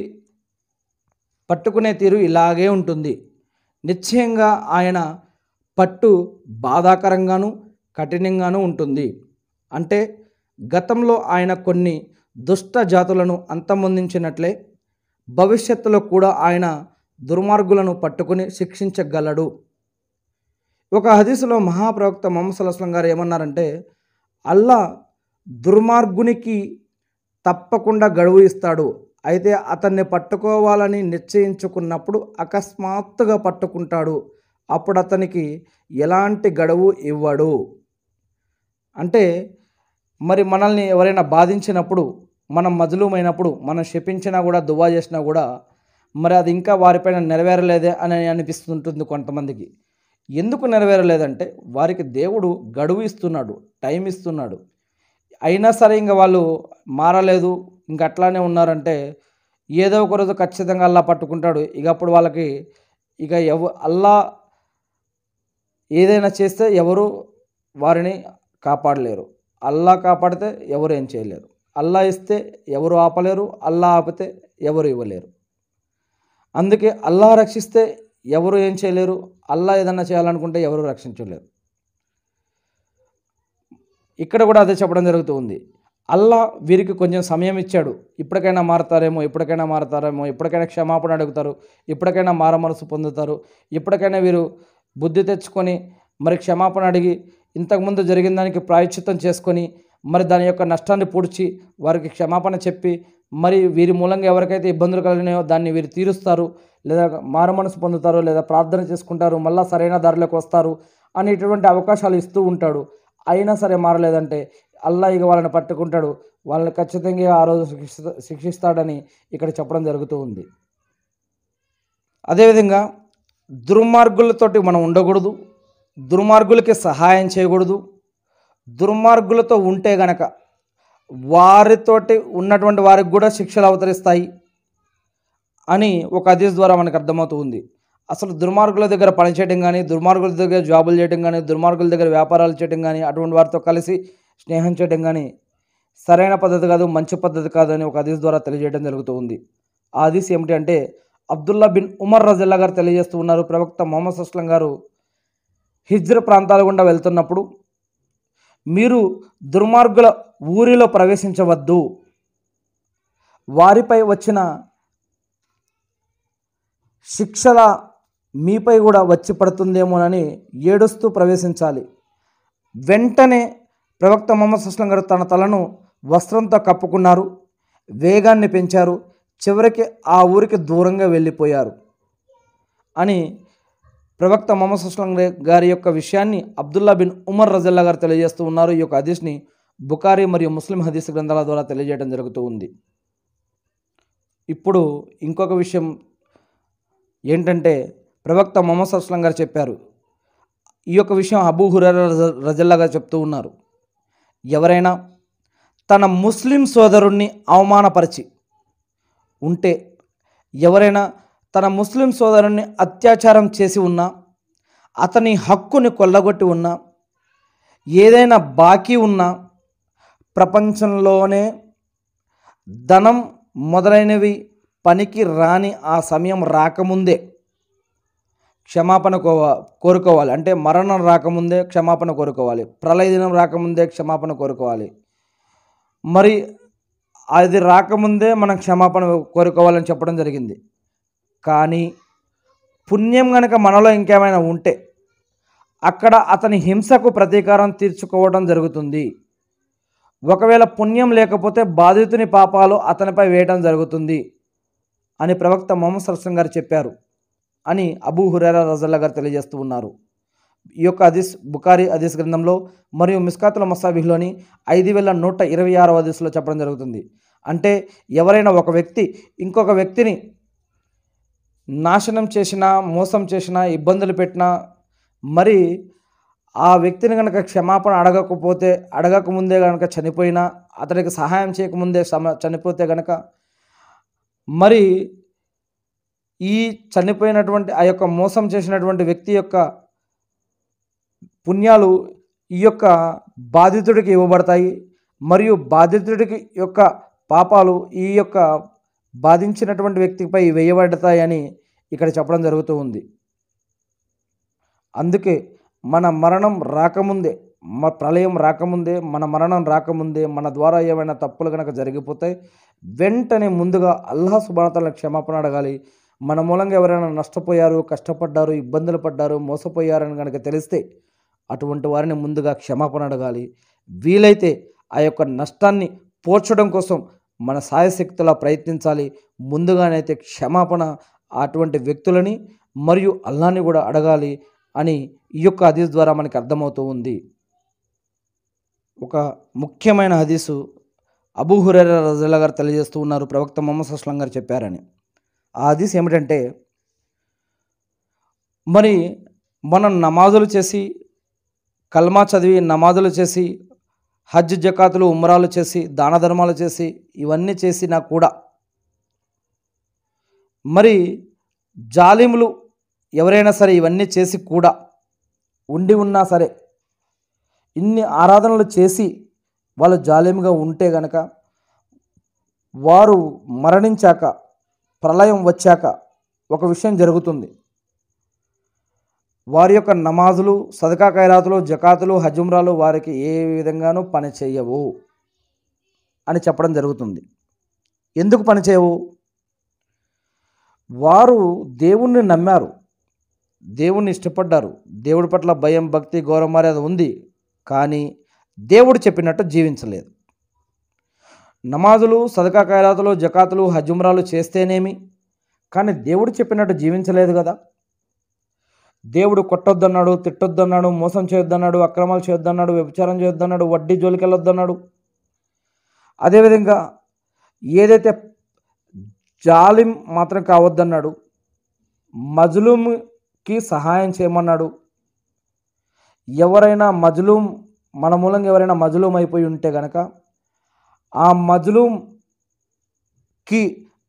పట్టుకునే తీరు ఇలాగే ఉంటుంది నిశ్చయంగా ఆయన పట్టు బాధాకరంగాను కఠినంగానూ ఉంటుంది అంటే గతంలో ఆయన కొన్ని దుష్ట జాతులను అంతమొందించినట్లే భవిష్యత్తులో కూడా ఆయన దుర్మార్గులను పట్టుకుని శిక్షించగలడు ఒక హదీసులో మహాప్రవక్త మొహమ్మద్ సల్లాస్లం గారు ఏమన్నారంటే అల్లా దుర్మార్గునికి తప్పకుండా గడువు ఇస్తాడు అయితే అతన్ని పట్టుకోవాలని నిశ్చయించుకున్నప్పుడు అకస్మాత్తుగా పట్టుకుంటాడు అప్పుడు అతనికి ఎలాంటి గడువు ఇవ్వడు అంటే మరి మనల్ని ఎవరైనా బాధించినప్పుడు మనం మజలూమైనప్పుడు మనం శపించినా కూడా దువా చేసినా కూడా మరి అది ఇంకా వారిపైన నెరవేరలేదే అని అనిపిస్తుంటుంది కొంతమందికి ఎందుకు నెరవేరలేదంటే వారికి దేవుడు గడువు ఇస్తున్నాడు టైం ఇస్తున్నాడు అయినా సరే ఇంకా వాళ్ళు మారలేదు ఇంక అట్లానే ఉన్నారంటే ఏదో ఒక రోజు ఖచ్చితంగా అల్లా పట్టుకుంటాడు ఇక అప్పుడు వాళ్ళకి ఇక ఎవ అల్లా ఏదైనా చేస్తే ఎవరు వారిని కాపాడలేరు అల్లా కాపాడితే ఎవరు ఏం చేయలేరు అల్లా ఇస్తే ఎవరు ఆపలేరు అల్లా ఆపితే ఎవరు ఇవ్వలేరు అందుకే అల్లా రక్షిస్తే ఎవరు ఏం చేయలేరు అల్లా ఏదన్నా చేయాలనుకుంటే ఎవరు రక్షించలేరు ఇక్కడ కూడా అదే చెప్పడం జరుగుతుంది అల్లా వీరికి కొంచెం సమయం ఇచ్చాడు ఇప్పటికైనా మారతారేమో ఇప్పటికైనా మారతారేమో ఇప్పటికైనా క్షమాపణ అడుగుతారు ఇప్పటికైనా మారమనసు పొందుతారు ఇప్పటికైనా వీరు బుద్ధి తెచ్చుకొని మరి క్షమాపణ అడిగి ఇంతకుముందు జరిగిన దానికి ప్రాయశ్చిత్తం చేసుకొని మరి దాని యొక్క నష్టాన్ని పూడ్చి వారికి క్షమాపణ చెప్పి మరి వీరి మూలంగా ఎవరికైతే ఇబ్బందులు కలిగినాయో దాన్ని వీరు తీరుస్తారు లేదా మనసు పొందుతారు లేదా ప్రార్థన చేసుకుంటారు మళ్ళీ సరైన దారిలోకి వస్తారు అనేటువంటి అవకాశాలు ఇస్తూ ఉంటాడు అయినా సరే మారలేదంటే అల్లా ఇక వాళ్ళని పట్టుకుంటాడు వాళ్ళని ఖచ్చితంగా ఆ రోజు శిక్షిస్తాడని ఇక్కడ చెప్పడం జరుగుతూ ఉంది అదేవిధంగా దుర్మార్గులతోటి మనం ఉండకూడదు దుర్మార్గులకి సహాయం చేయకూడదు దుర్మార్గులతో ఉంటే గనక వారితోటి ఉన్నటువంటి వారికి కూడా శిక్షలు అవతరిస్తాయి అని ఒక అదీస్ ద్వారా మనకు అర్థమవుతుంది అసలు దుర్మార్గుల దగ్గర పనిచేయడం కానీ దుర్మార్గుల దగ్గర జాబులు చేయడం కానీ దుర్మార్గుల దగ్గర వ్యాపారాలు చేయడం కానీ అటువంటి వారితో కలిసి స్నేహం చేయడం కానీ సరైన పద్ధతి కాదు మంచి పద్ధతి కాదు అని ఒక అదీస్ ద్వారా తెలియజేయడం జరుగుతుంది ఆ అదీస్ ఏమిటి అంటే అబ్దుల్లా బిన్ ఉమర్ రజిల్లా గారు తెలియజేస్తూ ఉన్నారు ప్రవక్త మొహమ్మద్ అస్లం గారు హిజ్ర ప్రాంతాల గుండా వెళ్తున్నప్పుడు మీరు దుర్మార్గుల ఊరిలో ప్రవేశించవద్దు వారిపై వచ్చిన శిక్షల మీపై కూడా వచ్చి పడుతుందేమోనని ఏడుస్తూ ప్రవేశించాలి వెంటనే ప్రవక్త మొహమ్మద్ సుస్లం గారు తన తలను వస్త్రంతో కప్పుకున్నారు వేగాన్ని పెంచారు చివరికి ఆ ఊరికి దూరంగా వెళ్ళిపోయారు అని ప్రవక్త మొహమ్మద్ సుస్లాం గారి యొక్క విషయాన్ని అబ్దుల్లా బిన్ ఉమర్ రజల్లా గారు తెలియజేస్తూ ఉన్నారు ఈ యొక్క హదీస్ని బుఖారి మరియు ముస్లిం హదీస్ గ్రంథాల ద్వారా తెలియజేయడం జరుగుతూ ఉంది ఇప్పుడు ఇంకొక విషయం ఏంటంటే ప్రవక్త మొహమ్మద్ సుస్లాం గారు చెప్పారు ఈ యొక్క విషయం అబూ హురార రజల్లా గారు చెప్తూ ఉన్నారు ఎవరైనా తన ముస్లిం సోదరుణ్ణి అవమానపరిచి ఉంటే ఎవరైనా తన ముస్లిం సోదరుని అత్యాచారం చేసి ఉన్నా అతని హక్కుని కొల్లగొట్టి ఉన్నా ఏదైనా బాకీ ఉన్నా ప్రపంచంలోనే ధనం మొదలైనవి పనికి రాని ఆ సమయం రాకముందే క్షమాపణ కోరుకోవాలి అంటే మరణం రాకముందే క్షమాపణ కోరుకోవాలి ప్రళయ దినం రాకముందే క్షమాపణ కోరుకోవాలి మరి అది రాకముందే మనం క్షమాపణ కోరుకోవాలని చెప్పడం జరిగింది కానీ పుణ్యం కనుక మనలో ఇంకేమైనా ఉంటే అక్కడ అతని హింసకు ప్రతీకారం తీర్చుకోవడం జరుగుతుంది ఒకవేళ పుణ్యం లేకపోతే బాధితుని పాపాలు అతనిపై వేయటం జరుగుతుంది అని ప్రవక్త మొహమ్మద్ సరసం గారు చెప్పారు అని అబూ హురేరా రజల్లా గారు తెలియజేస్తూ ఉన్నారు ఈ యొక్క అదీస్ బుకారీ అదీస్ గ్రంథంలో మరియు మిస్కాతుల మసాబిహ్లోని ఐదు వేల నూట ఇరవై ఆరో అదీస్లో చెప్పడం జరుగుతుంది అంటే ఎవరైనా ఒక వ్యక్తి ఇంకొక వ్యక్తిని నాశనం చేసినా మోసం చేసినా ఇబ్బందులు పెట్టినా మరి ఆ వ్యక్తిని కనుక క్షమాపణ అడగకపోతే అడగకముందే కనుక చనిపోయినా అతనికి సహాయం చేయకముందే సమ చనిపోతే కనుక మరి ఈ చనిపోయినటువంటి ఆ యొక్క మోసం చేసినటువంటి వ్యక్తి యొక్క పుణ్యాలు ఈ యొక్క బాధితుడికి ఇవ్వబడతాయి మరియు బాధితుడికి యొక్క పాపాలు ఈ యొక్క బాధించినటువంటి వ్యక్తిపై వేయబడతాయని ఇక్కడ చెప్పడం జరుగుతూ ఉంది అందుకే మన మరణం రాకముందే మన ప్రళయం రాకముందే మన మరణం రాకముందే మన ద్వారా ఏమైనా తప్పులు కనుక జరిగిపోతాయి వెంటనే ముందుగా అల్లాహ సుభాతాలను క్షమాపణ అడగాలి మన మూలంగా ఎవరైనా నష్టపోయారు కష్టపడ్డారు ఇబ్బందులు పడ్డారు మోసపోయారని కనుక తెలిస్తే అటువంటి వారిని ముందుగా క్షమాపణ అడగాలి వీలైతే ఆ యొక్క నష్టాన్ని పోడ్చడం కోసం మన సాయశక్తులా ప్రయత్నించాలి ముందుగానైతే క్షమాపణ అటువంటి వ్యక్తులని మరియు అల్లాన్ని కూడా అడగాలి అని ఈ యొక్క హదీస్ ద్వారా మనకు అర్థమవుతూ ఉంది ఒక ముఖ్యమైన హదీసు అబూహురర్ రజల్లా గారు తెలియజేస్తూ ఉన్నారు ప్రవక్త మొహమ్మద్ అస్లం గారు చెప్పారని ఆ హదీస్ ఏమిటంటే మరి మనం నమాజులు చేసి కల్మా చదివి నమాజులు చేసి హజ్ జకాతులు ఉమ్మరాలు చేసి దాన ధర్మాలు చేసి ఇవన్నీ చేసినా కూడా మరి జాలిములు ఎవరైనా సరే ఇవన్నీ చేసి కూడా ఉండి ఉన్నా సరే ఇన్ని ఆరాధనలు చేసి వాళ్ళు జాలిముగా ఉంటే గనక వారు మరణించాక ప్రళయం వచ్చాక ఒక విషయం జరుగుతుంది వారి యొక్క నమాజులు సదకా ఖైరాతులు జకాతులు హజుమ్రాలు వారికి ఏ విధంగానూ పని చేయవు అని చెప్పడం జరుగుతుంది ఎందుకు పని చేయవు వారు దేవుణ్ణి నమ్మారు దేవుణ్ణి ఇష్టపడ్డారు దేవుడి పట్ల భయం భక్తి గౌరవ మర్యాద ఉంది కానీ దేవుడు చెప్పినట్టు జీవించలేదు నమాజులు సదకా ఖైరాతులు జకాతులు హజుమ్రాలు చేస్తేనేమి కానీ దేవుడు చెప్పినట్టు జీవించలేదు కదా దేవుడు కొట్టొద్దన్నాడు తిట్టొద్దన్నాడు మోసం చేయొద్దన్నాడు అక్రమాలు చేయొద్దన్నాడు వ్యభిచారం చేయొద్దన్నాడు వడ్డీ జోలికెళ్ళొద్దన్నాడు అదేవిధంగా ఏదైతే జాలిం మాత్రం కావద్దన్నాడు మజ్లూమ్కి సహాయం చేయమన్నాడు ఎవరైనా మజ్లూమ్ మన మూలంగా ఎవరైనా మజ్లూమ్ అయిపోయి ఉంటే గనక ఆ మజ్లూమ్కి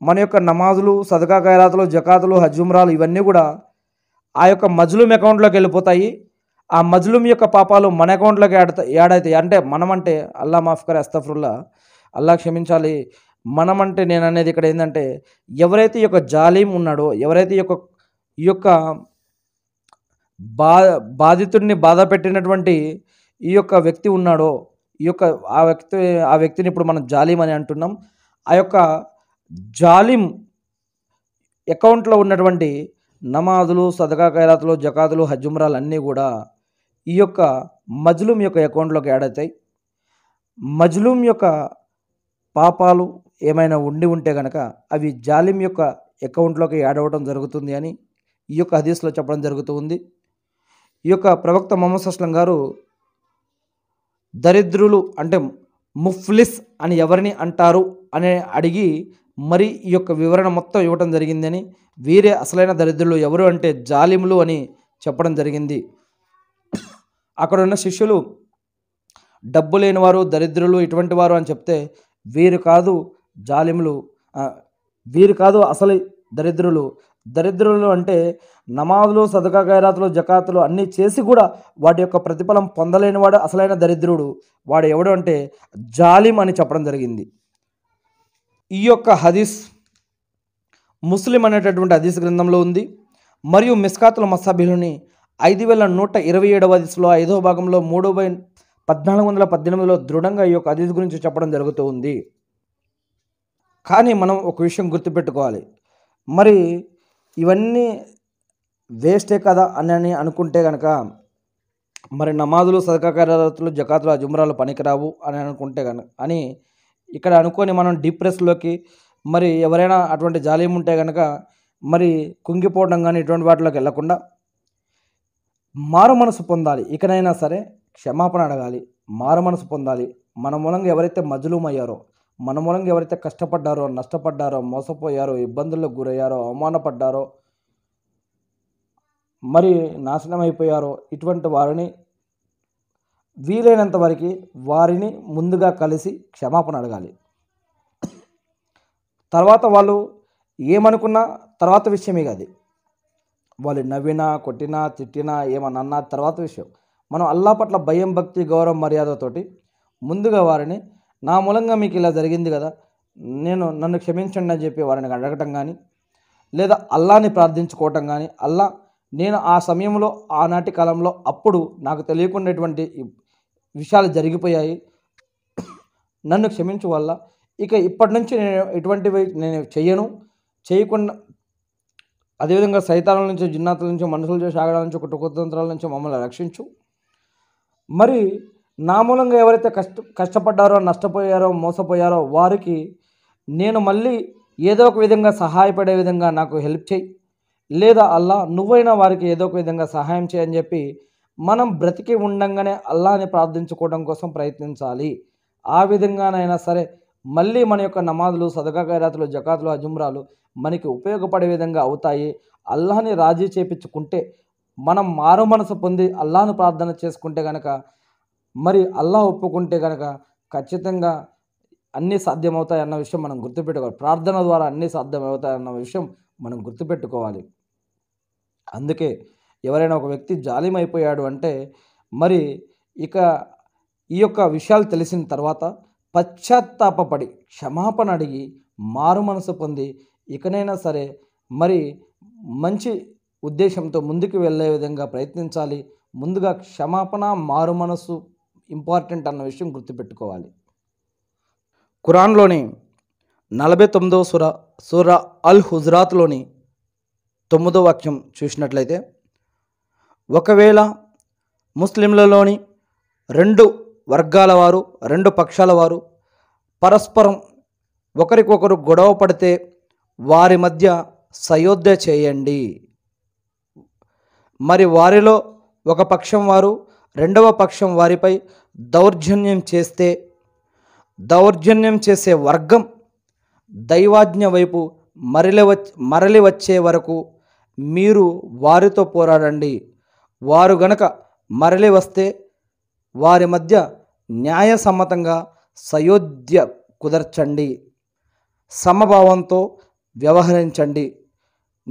మన యొక్క నమాజులు సదకా ఖైరాతులు జకాతులు హజుమ్రాలు ఇవన్నీ కూడా ఆ యొక్క మజ్లూమ్ అకౌంట్లోకి వెళ్ళిపోతాయి ఆ మజ్లూమ్ యొక్క పాపాలు మన అకౌంట్లోకి యాడ్ ఏడైతే అంటే మనమంటే అల్లా మాఫ్కర్ అస్తఫరుల్లా అల్లా క్షమించాలి మనమంటే నేను అనేది ఇక్కడ ఏంటంటే ఎవరైతే ఈ యొక్క జాలీం ఉన్నాడో ఎవరైతే ఈ యొక్క ఈ యొక్క బా బాధితుడిని బాధ పెట్టినటువంటి ఈ యొక్క వ్యక్తి ఉన్నాడో ఈ యొక్క ఆ వ్యక్తి ఆ వ్యక్తిని ఇప్పుడు మనం జాలీం అని అంటున్నాం ఆ యొక్క జాలిం అకౌంట్లో ఉన్నటువంటి నమాజులు సదకా ఖైరాతులు జకాతులు హజ్జుమరాలు అన్నీ కూడా ఈ యొక్క మజ్లూం యొక్క అకౌంట్లోకి యాడ్ అవుతాయి మజ్లూం యొక్క పాపాలు ఏమైనా ఉండి ఉంటే కనుక అవి జాలిం యొక్క అకౌంట్లోకి యాడ్ అవ్వడం జరుగుతుంది అని ఈ యొక్క హదీస్లో చెప్పడం జరుగుతూ ఉంది ఈ యొక్క ప్రవక్త మొహమ్మద్ సస్లం గారు దరిద్రులు అంటే ముఫ్లిస్ అని ఎవరిని అంటారు అని అడిగి మరి ఈ యొక్క వివరణ మొత్తం ఇవ్వడం జరిగిందని వీరే అసలైన దరిద్రులు ఎవరు అంటే జాలిములు అని చెప్పడం జరిగింది అక్కడ ఉన్న శిష్యులు డబ్బు లేనివారు దరిద్రులు ఇటువంటి వారు అని చెప్తే వీరు కాదు జాలిములు వీరు కాదు అసలు దరిద్రులు దరిద్రులు అంటే నమాజులు సదకా గైరాతులు జకాతులు అన్నీ చేసి కూడా వాటి యొక్క ప్రతిఫలం పొందలేని వాడు అసలైన దరిద్రుడు వాడు ఎవడు అంటే జాలిం అని చెప్పడం జరిగింది ఈ యొక్క హదీస్ ముస్లిం అనేటటువంటి హదీస్ గ్రంథంలో ఉంది మరియు మిస్కాతుల మసాబిలోని ఐదు వేల నూట ఇరవై ఏడవ హదీస్లో ఐదో భాగంలో మూడో బై పద్నాలుగు వందల పద్దెనిమిదిలో దృఢంగా ఈ యొక్క హదీస్ గురించి చెప్పడం జరుగుతూ ఉంది కానీ మనం ఒక విషయం గుర్తుపెట్టుకోవాలి మరి ఇవన్నీ వేస్టే కదా అని అని అనుకుంటే కనుక మరి నమాజులు సదకా జకాతులు జకాతులు జుమరాలు పనికిరావు అని అనుకుంటే కనుక అని ఇక్కడ అనుకొని మనం డిప్రెస్లోకి మరి ఎవరైనా అటువంటి జాలీయం ఉంటే కనుక మరి కుంగిపోవడం కానీ ఇటువంటి వాటిలోకి వెళ్లకుండా మారు మనసు పొందాలి ఇకనైనా సరే క్షమాపణ అడగాలి మారు మనసు పొందాలి మన మూలంగా ఎవరైతే అయ్యారో మన మూలంగా ఎవరైతే కష్టపడ్డారో నష్టపడ్డారో మోసపోయారో ఇబ్బందులకు గురయ్యారో అవమానపడ్డారో మరి నాశనం అయిపోయారో ఇటువంటి వారిని వీలైనంత వరకు వారిని ముందుగా కలిసి క్షమాపణ అడగాలి తర్వాత వాళ్ళు ఏమనుకున్నా తర్వాత విషయమే కాదు వాళ్ళు నవ్వినా కొట్టినా తిట్టినా ఏమన్నా తర్వాత విషయం మనం అల్లా పట్ల భయం భక్తి గౌరవ మర్యాదతోటి ముందుగా వారిని నా మూలంగా మీకు ఇలా జరిగింది కదా నేను నన్ను క్షమించండి అని చెప్పి వారిని అడగటం కానీ లేదా అల్లాని ప్రార్థించుకోవటం కానీ అల్లా నేను ఆ సమయంలో ఆనాటి కాలంలో అప్పుడు నాకు తెలియకుండా విషయాలు జరిగిపోయాయి నన్ను క్షమించు వల్ల ఇక ఇప్పటి నుంచి నేను ఎటువంటివి నేను చేయను చేయకుండా అదేవిధంగా సైతాల నుంచి జిన్నాతుల నుంచి మనుషుల నుంచి ఆగడాల నుంచి కుతంత్రాల నుంచి మమ్మల్ని రక్షించు మరి నా మూలంగా ఎవరైతే కష్ట కష్టపడ్డారో నష్టపోయారో మోసపోయారో వారికి నేను మళ్ళీ ఏదో ఒక విధంగా సహాయపడే విధంగా నాకు హెల్ప్ చేయి లేదా అల్లా నువ్వైనా వారికి ఏదో ఒక విధంగా సహాయం చేయని చెప్పి మనం బ్రతికి ఉండంగానే అల్లాని ప్రార్థించుకోవడం కోసం ప్రయత్నించాలి ఆ విధంగానైనా సరే మళ్ళీ మన యొక్క నమాజులు సదగా ఖైరాతులు జకాతులు అజుమ్రాలు మనకి ఉపయోగపడే విధంగా అవుతాయి అల్లాని రాజీ చేపించుకుంటే మనం మారు మనసు పొంది అల్లాను ప్రార్థన చేసుకుంటే గనక మరి అల్లా ఒప్పుకుంటే గనక ఖచ్చితంగా అన్నీ సాధ్యమవుతాయన్న విషయం మనం గుర్తుపెట్టుకోవాలి ప్రార్థన ద్వారా అన్నీ సాధ్యమవుతాయన్న విషయం మనం గుర్తుపెట్టుకోవాలి అందుకే ఎవరైనా ఒక వ్యక్తి జాలిమైపోయాడు అంటే మరి ఇక ఈ యొక్క విషయాలు తెలిసిన తర్వాత పశ్చాత్తాపడి క్షమాపణ అడిగి మారు మనసు పొంది ఇకనైనా సరే మరి మంచి ఉద్దేశంతో ముందుకు వెళ్ళే విధంగా ప్రయత్నించాలి ముందుగా క్షమాపణ మారు మనసు ఇంపార్టెంట్ అన్న విషయం గుర్తుపెట్టుకోవాలి ఖురాన్లోని నలభై తొమ్మిదవ సుర సుర అల్ హుజరాత్లోని తొమ్మిదో వాక్యం చూసినట్లయితే ఒకవేళ ముస్లింలలోని రెండు వర్గాల వారు రెండు పక్షాల వారు పరస్పరం ఒకరికొకరు గొడవ పడితే వారి మధ్య సయోధ్య చేయండి మరి వారిలో ఒక పక్షం వారు రెండవ పక్షం వారిపై దౌర్జన్యం చేస్తే దౌర్జన్యం చేసే వర్గం దైవాజ్ఞ వైపు మరలి వచ్చే మరలి వచ్చే వరకు మీరు వారితో పోరాడండి వారు గనక మరలి వస్తే వారి మధ్య న్యాయసమ్మతంగా సయోధ్య కుదర్చండి సమభావంతో వ్యవహరించండి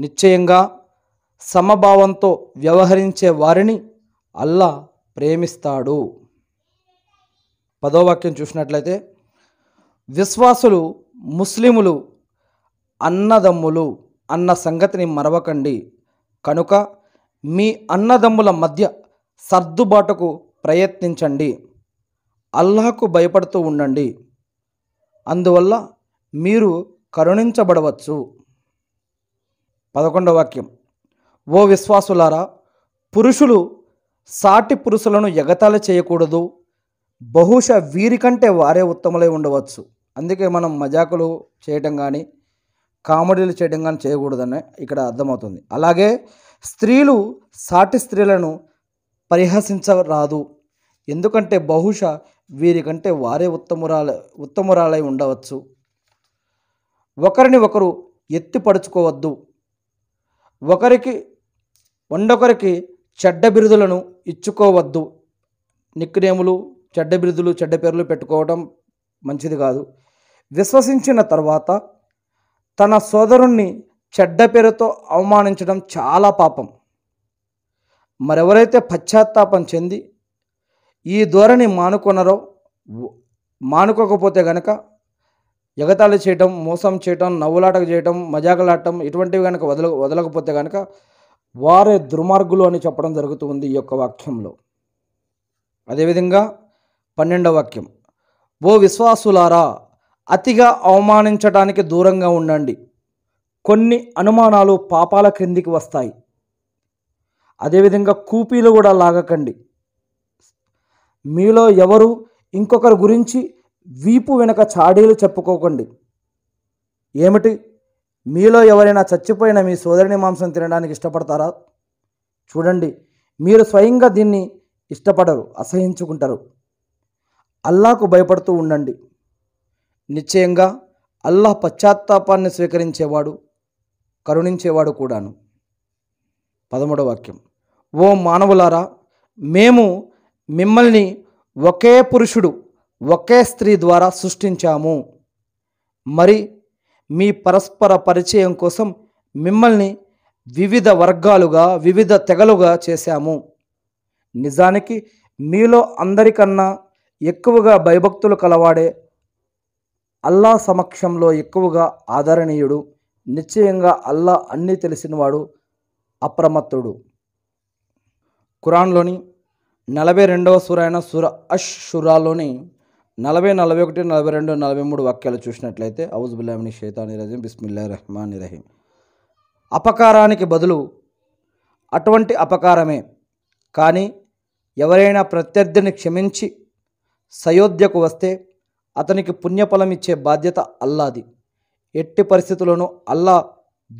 నిశ్చయంగా సమభావంతో వ్యవహరించే వారిని అల్లా ప్రేమిస్తాడు పదో వాక్యం చూసినట్లయితే విశ్వాసులు ముస్లిములు అన్నదమ్ములు అన్న సంగతిని మరవకండి కనుక మీ అన్నదమ్ముల మధ్య సర్దుబాటుకు ప్రయత్నించండి అల్లాహకు భయపడుతూ ఉండండి అందువల్ల మీరు కరుణించబడవచ్చు పదకొండవ వాక్యం ఓ విశ్వాసులారా పురుషులు సాటి పురుషులను ఎగతాళి చేయకూడదు బహుశా వీరికంటే వారే ఉత్తములై ఉండవచ్చు అందుకే మనం మజాకులు చేయటం కానీ కామెడీలు చేయడం కానీ చేయకూడదని ఇక్కడ అర్థమవుతుంది అలాగే స్త్రీలు సాటి స్త్రీలను పరిహసించరాదు ఎందుకంటే బహుశా వీరికంటే వారే ఉత్తమురాల ఉత్తమురాలై ఉండవచ్చు ఒకరిని ఒకరు ఎత్తిపడుచుకోవద్దు ఒకరికి వండొకరికి చెడ్డ బిరుదులను ఇచ్చుకోవద్దు నిక్నేములు చెడ్డ బిరుదులు చెడ్డ పేర్లు పెట్టుకోవడం మంచిది కాదు విశ్వసించిన తర్వాత తన సోదరుణ్ణి చెడ్డ పేరుతో అవమానించడం చాలా పాపం మరెవరైతే పశ్చాత్తాపం చెంది ఈ ధోరణి మానుకొనరో మానుకోకపోతే గనక ఎగతాళి చేయటం మోసం చేయటం నవ్వులాటక చేయటం మజాకలాటం ఇటువంటివి కనుక వదల వదలకపోతే కనుక వారే దుర్మార్గులు అని చెప్పడం జరుగుతుంది ఈ యొక్క వాక్యంలో అదేవిధంగా పన్నెండవ వాక్యం ఓ విశ్వాసులారా అతిగా అవమానించడానికి దూరంగా ఉండండి కొన్ని అనుమానాలు పాపాల క్రిందికి వస్తాయి అదేవిధంగా కూపీలు కూడా లాగకండి మీలో ఎవరు ఇంకొకరి గురించి వీపు వెనక చాడీలు చెప్పుకోకండి ఏమిటి మీలో ఎవరైనా చచ్చిపోయిన మీ సోదరిని మాంసం తినడానికి ఇష్టపడతారా చూడండి మీరు స్వయంగా దీన్ని ఇష్టపడరు అసహించుకుంటారు అల్లాకు భయపడుతూ ఉండండి నిశ్చయంగా అల్లాహ్ పశ్చాత్తాపాన్ని స్వీకరించేవాడు కరుణించేవాడు కూడాను పదమూడవ వాక్యం ఓ మానవులారా మేము మిమ్మల్ని ఒకే పురుషుడు ఒకే స్త్రీ ద్వారా సృష్టించాము మరి మీ పరస్పర పరిచయం కోసం మిమ్మల్ని వివిధ వర్గాలుగా వివిధ తెగలుగా చేశాము నిజానికి మీలో అందరికన్నా ఎక్కువగా భయభక్తులు కలవాడే అల్లా సమక్షంలో ఎక్కువగా ఆదరణీయుడు నిశ్చయంగా అల్లా అన్నీ తెలిసినవాడు అప్రమత్తుడు ఖురాన్లోని నలభై రెండవ సూర అయిన సూర అష్ షురాలోని నలభై నలభై ఒకటి నలభై రెండు నలభై మూడు వాక్యాలు చూసినట్లయితే అవుజుబుల్లామిని షేతాని రజీం బిస్మిల్లా రహమాన్ రహీం అపకారానికి బదులు అటువంటి అపకారమే కానీ ఎవరైనా ప్రత్యర్థిని క్షమించి సయోధ్యకు వస్తే అతనికి పుణ్యఫలం ఇచ్చే బాధ్యత అల్లాది ఎట్టి పరిస్థితులను అల్లా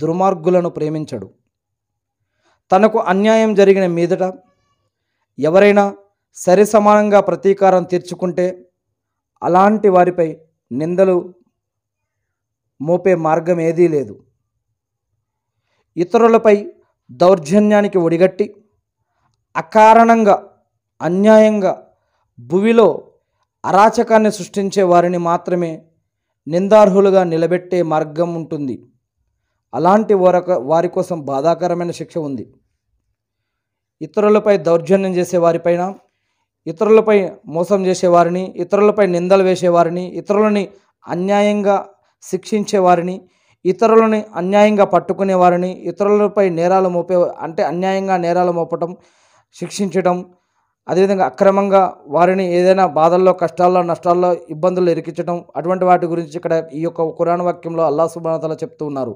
దుర్మార్గులను ప్రేమించడు తనకు అన్యాయం జరిగిన మీదట ఎవరైనా సరి సమానంగా ప్రతీకారం తీర్చుకుంటే అలాంటి వారిపై నిందలు మోపే మార్గం ఏదీ లేదు ఇతరులపై దౌర్జన్యానికి ఒడిగట్టి అకారణంగా అన్యాయంగా భువిలో అరాచకాన్ని సృష్టించే వారిని మాత్రమే నిందార్హులుగా నిలబెట్టే మార్గం ఉంటుంది అలాంటి వరక వారి కోసం బాధాకరమైన శిక్ష ఉంది ఇతరులపై దౌర్జన్యం చేసే వారిపైన ఇతరులపై మోసం చేసేవారిని ఇతరులపై నిందలు వేసేవారిని ఇతరులని అన్యాయంగా శిక్షించేవారిని ఇతరులని అన్యాయంగా పట్టుకునేవారిని ఇతరులపై నేరాలు మోపే అంటే అన్యాయంగా నేరాలు మోపటం శిక్షించడం అదేవిధంగా అక్రమంగా వారిని ఏదైనా బాధల్లో కష్టాల్లో నష్టాల్లో ఇబ్బందులు ఎరికించడం అటువంటి వాటి గురించి ఇక్కడ ఈ యొక్క కురాణ వాక్యంలో అల్లా సుబానతల చెప్తూ ఉన్నారు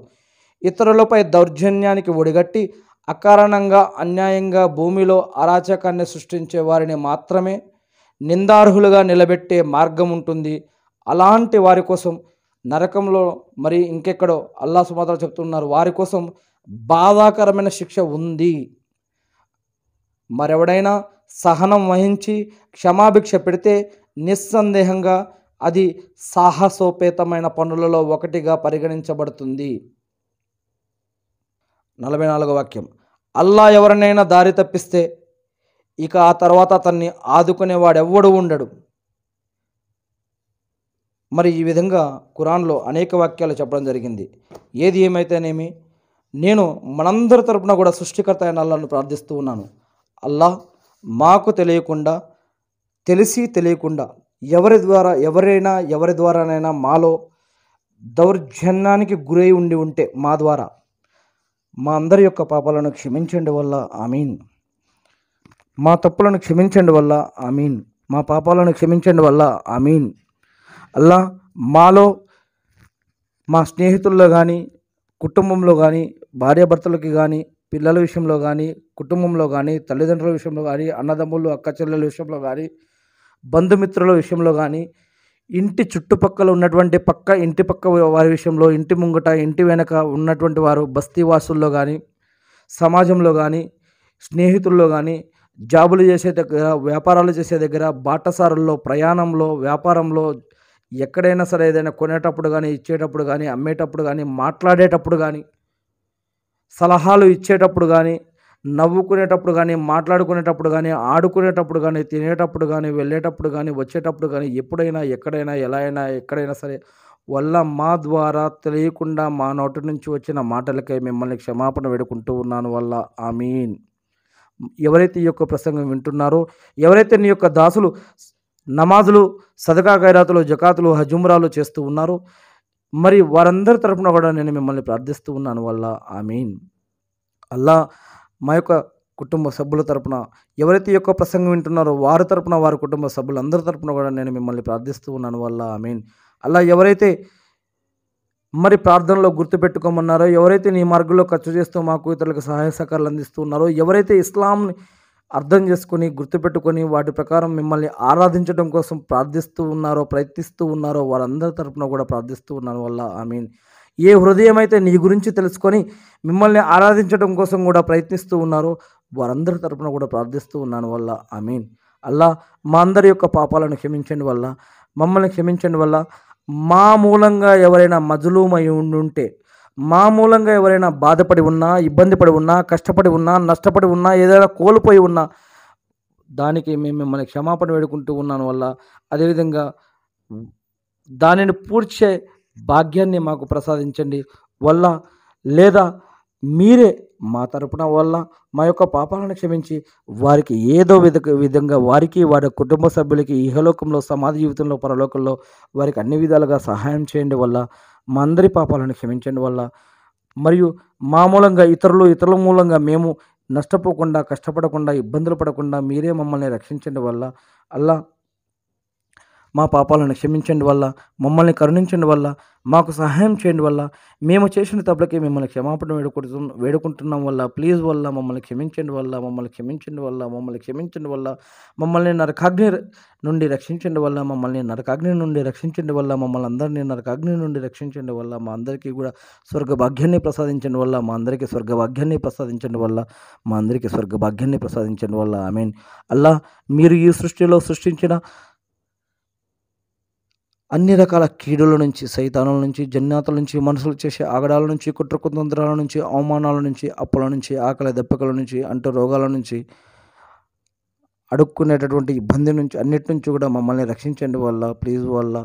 ఇతరులపై దౌర్జన్యానికి ఒడిగట్టి అకారణంగా అన్యాయంగా భూమిలో అరాచకాన్ని సృష్టించే వారిని మాత్రమే నిందార్హులుగా నిలబెట్టే మార్గం ఉంటుంది అలాంటి వారి కోసం నరకంలో మరి ఇంకెక్కడో అల్లా సుమాత్ర చెప్తున్నారు వారి కోసం బాధాకరమైన శిక్ష ఉంది మరెవడైనా సహనం వహించి క్షమాభిక్ష పెడితే నిస్సందేహంగా అది సాహసోపేతమైన పనులలో ఒకటిగా పరిగణించబడుతుంది నలభై నాలుగో వాక్యం అల్లా ఎవరినైనా దారి తప్పిస్తే ఇక ఆ తర్వాత అతన్ని ఆదుకునేవాడెవ్వడు ఉండడు మరి ఈ విధంగా కురాన్లో అనేక వాక్యాలు చెప్పడం జరిగింది ఏది ఏమైతేనేమి నేను మనందరి తరపున కూడా సృష్టికర్త అయిన అల్లాను ప్రార్థిస్తూ ఉన్నాను అల్లాహ్ మాకు తెలియకుండా తెలిసి తెలియకుండా ఎవరి ద్వారా ఎవరైనా ఎవరి ద్వారానైనా మాలో దౌర్జన్యానికి గురై ఉండి ఉంటే మా ద్వారా మా అందరి యొక్క పాపాలను క్షమించండి వల్ల ఆమీన్ మా తప్పులను క్షమించండి వల్ల ఆమీన్ మా పాపాలను క్షమించండి వల్ల ఆమీన్ అలా మాలో మా స్నేహితుల్లో కానీ కుటుంబంలో కానీ భార్యాభర్తలకి కానీ పిల్లల విషయంలో కానీ కుటుంబంలో కానీ తల్లిదండ్రుల విషయంలో కానీ అన్నదమ్ములు అక్క చెల్లెల విషయంలో కానీ బంధుమిత్రుల విషయంలో కానీ ఇంటి చుట్టుపక్కల ఉన్నటువంటి పక్క ఇంటి పక్క వారి విషయంలో ఇంటి ముంగట ఇంటి వెనక ఉన్నటువంటి వారు బస్తీ వాసుల్లో కానీ సమాజంలో కానీ స్నేహితుల్లో కానీ జాబులు చేసే దగ్గర వ్యాపారాలు చేసే దగ్గర బాటసారుల్లో ప్రయాణంలో వ్యాపారంలో ఎక్కడైనా సరే ఏదైనా కొనేటప్పుడు కానీ ఇచ్చేటప్పుడు కానీ అమ్మేటప్పుడు కానీ మాట్లాడేటప్పుడు కానీ సలహాలు ఇచ్చేటప్పుడు కానీ నవ్వుకునేటప్పుడు కానీ మాట్లాడుకునేటప్పుడు కానీ ఆడుకునేటప్పుడు కానీ తినేటప్పుడు కానీ వెళ్ళేటప్పుడు కానీ వచ్చేటప్పుడు కానీ ఎప్పుడైనా ఎక్కడైనా ఎలా అయినా ఎక్కడైనా సరే వల్ల మా ద్వారా తెలియకుండా మా నోటి నుంచి వచ్చిన మాటలకై మిమ్మల్ని క్షమాపణ వేడుకుంటూ ఉన్నాను వల్ల ఐ మీన్ ఎవరైతే ఈ యొక్క ప్రసంగం వింటున్నారో ఎవరైతే నీ యొక్క దాసులు నమాజులు సదకా ఖైరాతులు జకాతులు హజుమ్రాలు చేస్తూ ఉన్నారో మరి వారందరి తరఫున కూడా నేను మిమ్మల్ని ప్రార్థిస్తూ ఉన్నాను వల్ల ఐ మీన్ అల్లా మా యొక్క కుటుంబ సభ్యుల తరపున ఎవరైతే యొక్క ప్రసంగం వింటున్నారో వారి తరపున వారి కుటుంబ సభ్యులందరి తరపున కూడా నేను మిమ్మల్ని ప్రార్థిస్తూ ఉన్నాను వల్ల ఐ మీన్ అలా ఎవరైతే మరి ప్రార్థనలో గుర్తుపెట్టుకోమన్నారో ఎవరైతే నీ మార్గంలో ఖర్చు చేస్తూ మాకు ఇతరులకు సహాయ సహకారాలు అందిస్తున్నారో ఎవరైతే ఇస్లాంని అర్థం చేసుకుని గుర్తుపెట్టుకొని వాటి ప్రకారం మిమ్మల్ని ఆరాధించడం కోసం ప్రార్థిస్తూ ఉన్నారో ప్రయత్నిస్తూ ఉన్నారో వారందరి తరపున కూడా ప్రార్థిస్తూ ఉన్నాను వల్ల ఐ మీన్ ఏ హృదయం అయితే నీ గురించి తెలుసుకొని మిమ్మల్ని ఆరాధించడం కోసం కూడా ప్రయత్నిస్తూ ఉన్నారో వారందరి తరపున కూడా ప్రార్థిస్తూ ఉన్నాను వల్ల ఐ మీన్ అలా మా అందరి యొక్క పాపాలను క్షమించండి వల్ల మమ్మల్ని క్షమించండి వల్ల మా మూలంగా ఎవరైనా మజలూమై ఉండుంటే మా మూలంగా ఎవరైనా బాధపడి ఉన్నా ఇబ్బంది పడి ఉన్నా కష్టపడి ఉన్నా నష్టపడి ఉన్నా ఏదైనా కోల్పోయి ఉన్నా దానికి మేము మిమ్మల్ని క్షమాపణ వేడుకుంటూ ఉన్నాను వల్ల అదేవిధంగా దానిని పూడ్చే భాగ్యాన్ని మాకు ప్రసాదించండి వల్ల లేదా మీరే మా తరపున వల్ల మా యొక్క పాపాలను క్షమించి వారికి ఏదో విధ విధంగా వారికి వారి కుటుంబ సభ్యులకి ఇహలోకంలో సమాధి జీవితంలో పరలోకంలో వారికి అన్ని విధాలుగా సహాయం చేయండి వల్ల మా అందరి పాపాలను క్షమించండి వల్ల మరియు మా మూలంగా ఇతరులు ఇతరుల మూలంగా మేము నష్టపోకుండా కష్టపడకుండా ఇబ్బందులు పడకుండా మీరే మమ్మల్ని రక్షించండి వల్ల అల్లా మా పాపాలను క్షమించండి వల్ల మమ్మల్ని కరుణించండి వల్ల మాకు సహాయం చేయండి వల్ల మేము చేసిన తప్పులకి మిమ్మల్ని క్షమాపణ వేడుకుంటు వేడుకుంటున్నాం వల్ల ప్లీజ్ వల్ల మమ్మల్ని క్షమించండి వల్ల మమ్మల్ని క్షమించండి వల్ల మమ్మల్ని క్షమించండి వల్ల మమ్మల్ని నరకాగ్ని నుండి రక్షించండి వల్ల మమ్మల్ని నరకాగ్ని నుండి రక్షించండి వల్ల మమ్మల్ని అందరినీ నరకాగ్ని నుండి రక్షించండి వల్ల మా అందరికీ కూడా స్వర్గ భాగ్యాన్ని ప్రసాదించండి వల్ల మా అందరికీ స్వర్గ భాగ్యాన్ని ప్రసాదించండి వల్ల మా అందరికీ స్వర్గ భాగ్యాన్ని ప్రసాదించండి వల్ల ఐ మీన్ అలా మీరు ఈ సృష్టిలో సృష్టించిన అన్ని రకాల కీడుల నుంచి సైతానుల నుంచి జన్యాతల నుంచి మనుషులు చేసే ఆగడాల నుంచి కుట్ర కుతంత్రాల నుంచి అవమానాల నుంచి అప్పుల నుంచి ఆకలి దెబ్బకల నుంచి అంటు రోగాల నుంచి అడుక్కునేటటువంటి ఇబ్బంది నుంచి అన్నిటి నుంచి కూడా మమ్మల్ని రక్షించండి వల్ల ప్లీజ్ వల్ల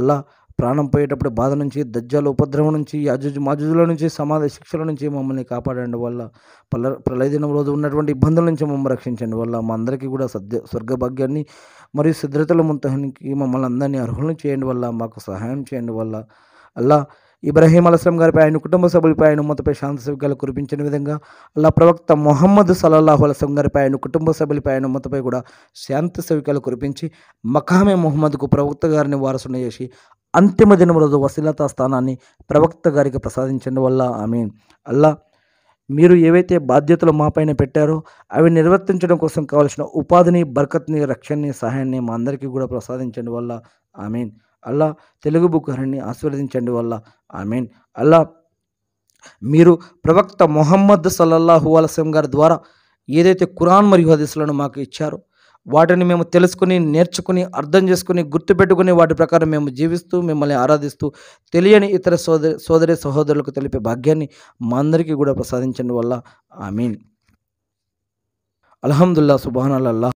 అలా ప్రాణం పోయేటప్పుడు బాధ నుంచి దజ్జాల ఉపద్రవం నుంచి యాజుజు మాజుజుల నుంచి సమాధ శిక్షల నుంచి మమ్మల్ని కాపాడండి వల్ల పల్ల ప్రళయ దినం రోజు ఉన్నటువంటి ఇబ్బందుల నుంచి మమ్మల్ని రక్షించండి వల్ల మా అందరికీ కూడా సద్య స్వర్గభాగ్యాన్ని మరియు సిద్ధతల ముంతహనికి మమ్మల్ని అందరినీ అర్హులను చేయండి వల్ల మాకు సహాయం చేయండి వల్ల అలా ఇబ్రాహీం అలస్లం గారిపై ఆయన కుటుంబ సభ్యులపై ఆయన ఉమ్మతపై శాంతి సభ్యాలు కురిపించిన విధంగా అలా ప్రవక్త మొహమ్మద్ సలల్లాహు అలస్లం గారిపై ఆయన కుటుంబ సభ్యులపై ఆయన ఉమ్మతపై కూడా శాంతి సవికాలు కురిపించి మకామే మొహమ్మద్కు ప్రవక్త గారిని వారసుని చేసి అంతిమ రోజు వసీలతా స్థానాన్ని ప్రవక్త గారికి ప్రసాదించడం వల్ల ఆమె అల్లా మీరు ఏవైతే బాధ్యతలు మాపైన పెట్టారో అవి నిర్వర్తించడం కోసం కావలసిన ఉపాధిని బర్కత్ని రక్షణని సహాయాన్ని మా అందరికీ కూడా ప్రసాదించండి వల్ల మీన్ అల్లా తెలుగు హరిని ఆశీర్వదించండి వల్ల మీన్ అల్లా మీరు ప్రవక్త మొహమ్మద్ సల్లల్లాహు అలసం గారి ద్వారా ఏదైతే కురాన్ మరియు హదీసులను మాకు ఇచ్చారో వాటిని మేము తెలుసుకుని నేర్చుకుని అర్థం చేసుకుని గుర్తుపెట్టుకుని వాటి ప్రకారం మేము జీవిస్తూ మిమ్మల్ని ఆరాధిస్తూ తెలియని ఇతర సోదరి సోదరి సహోదరులకు తెలిపే భాగ్యాన్ని మా అందరికీ కూడా ప్రసాదించండి వల్ల ఐ మీన్ అల్హమ్దుల్లా సుబాన్ అల్లహ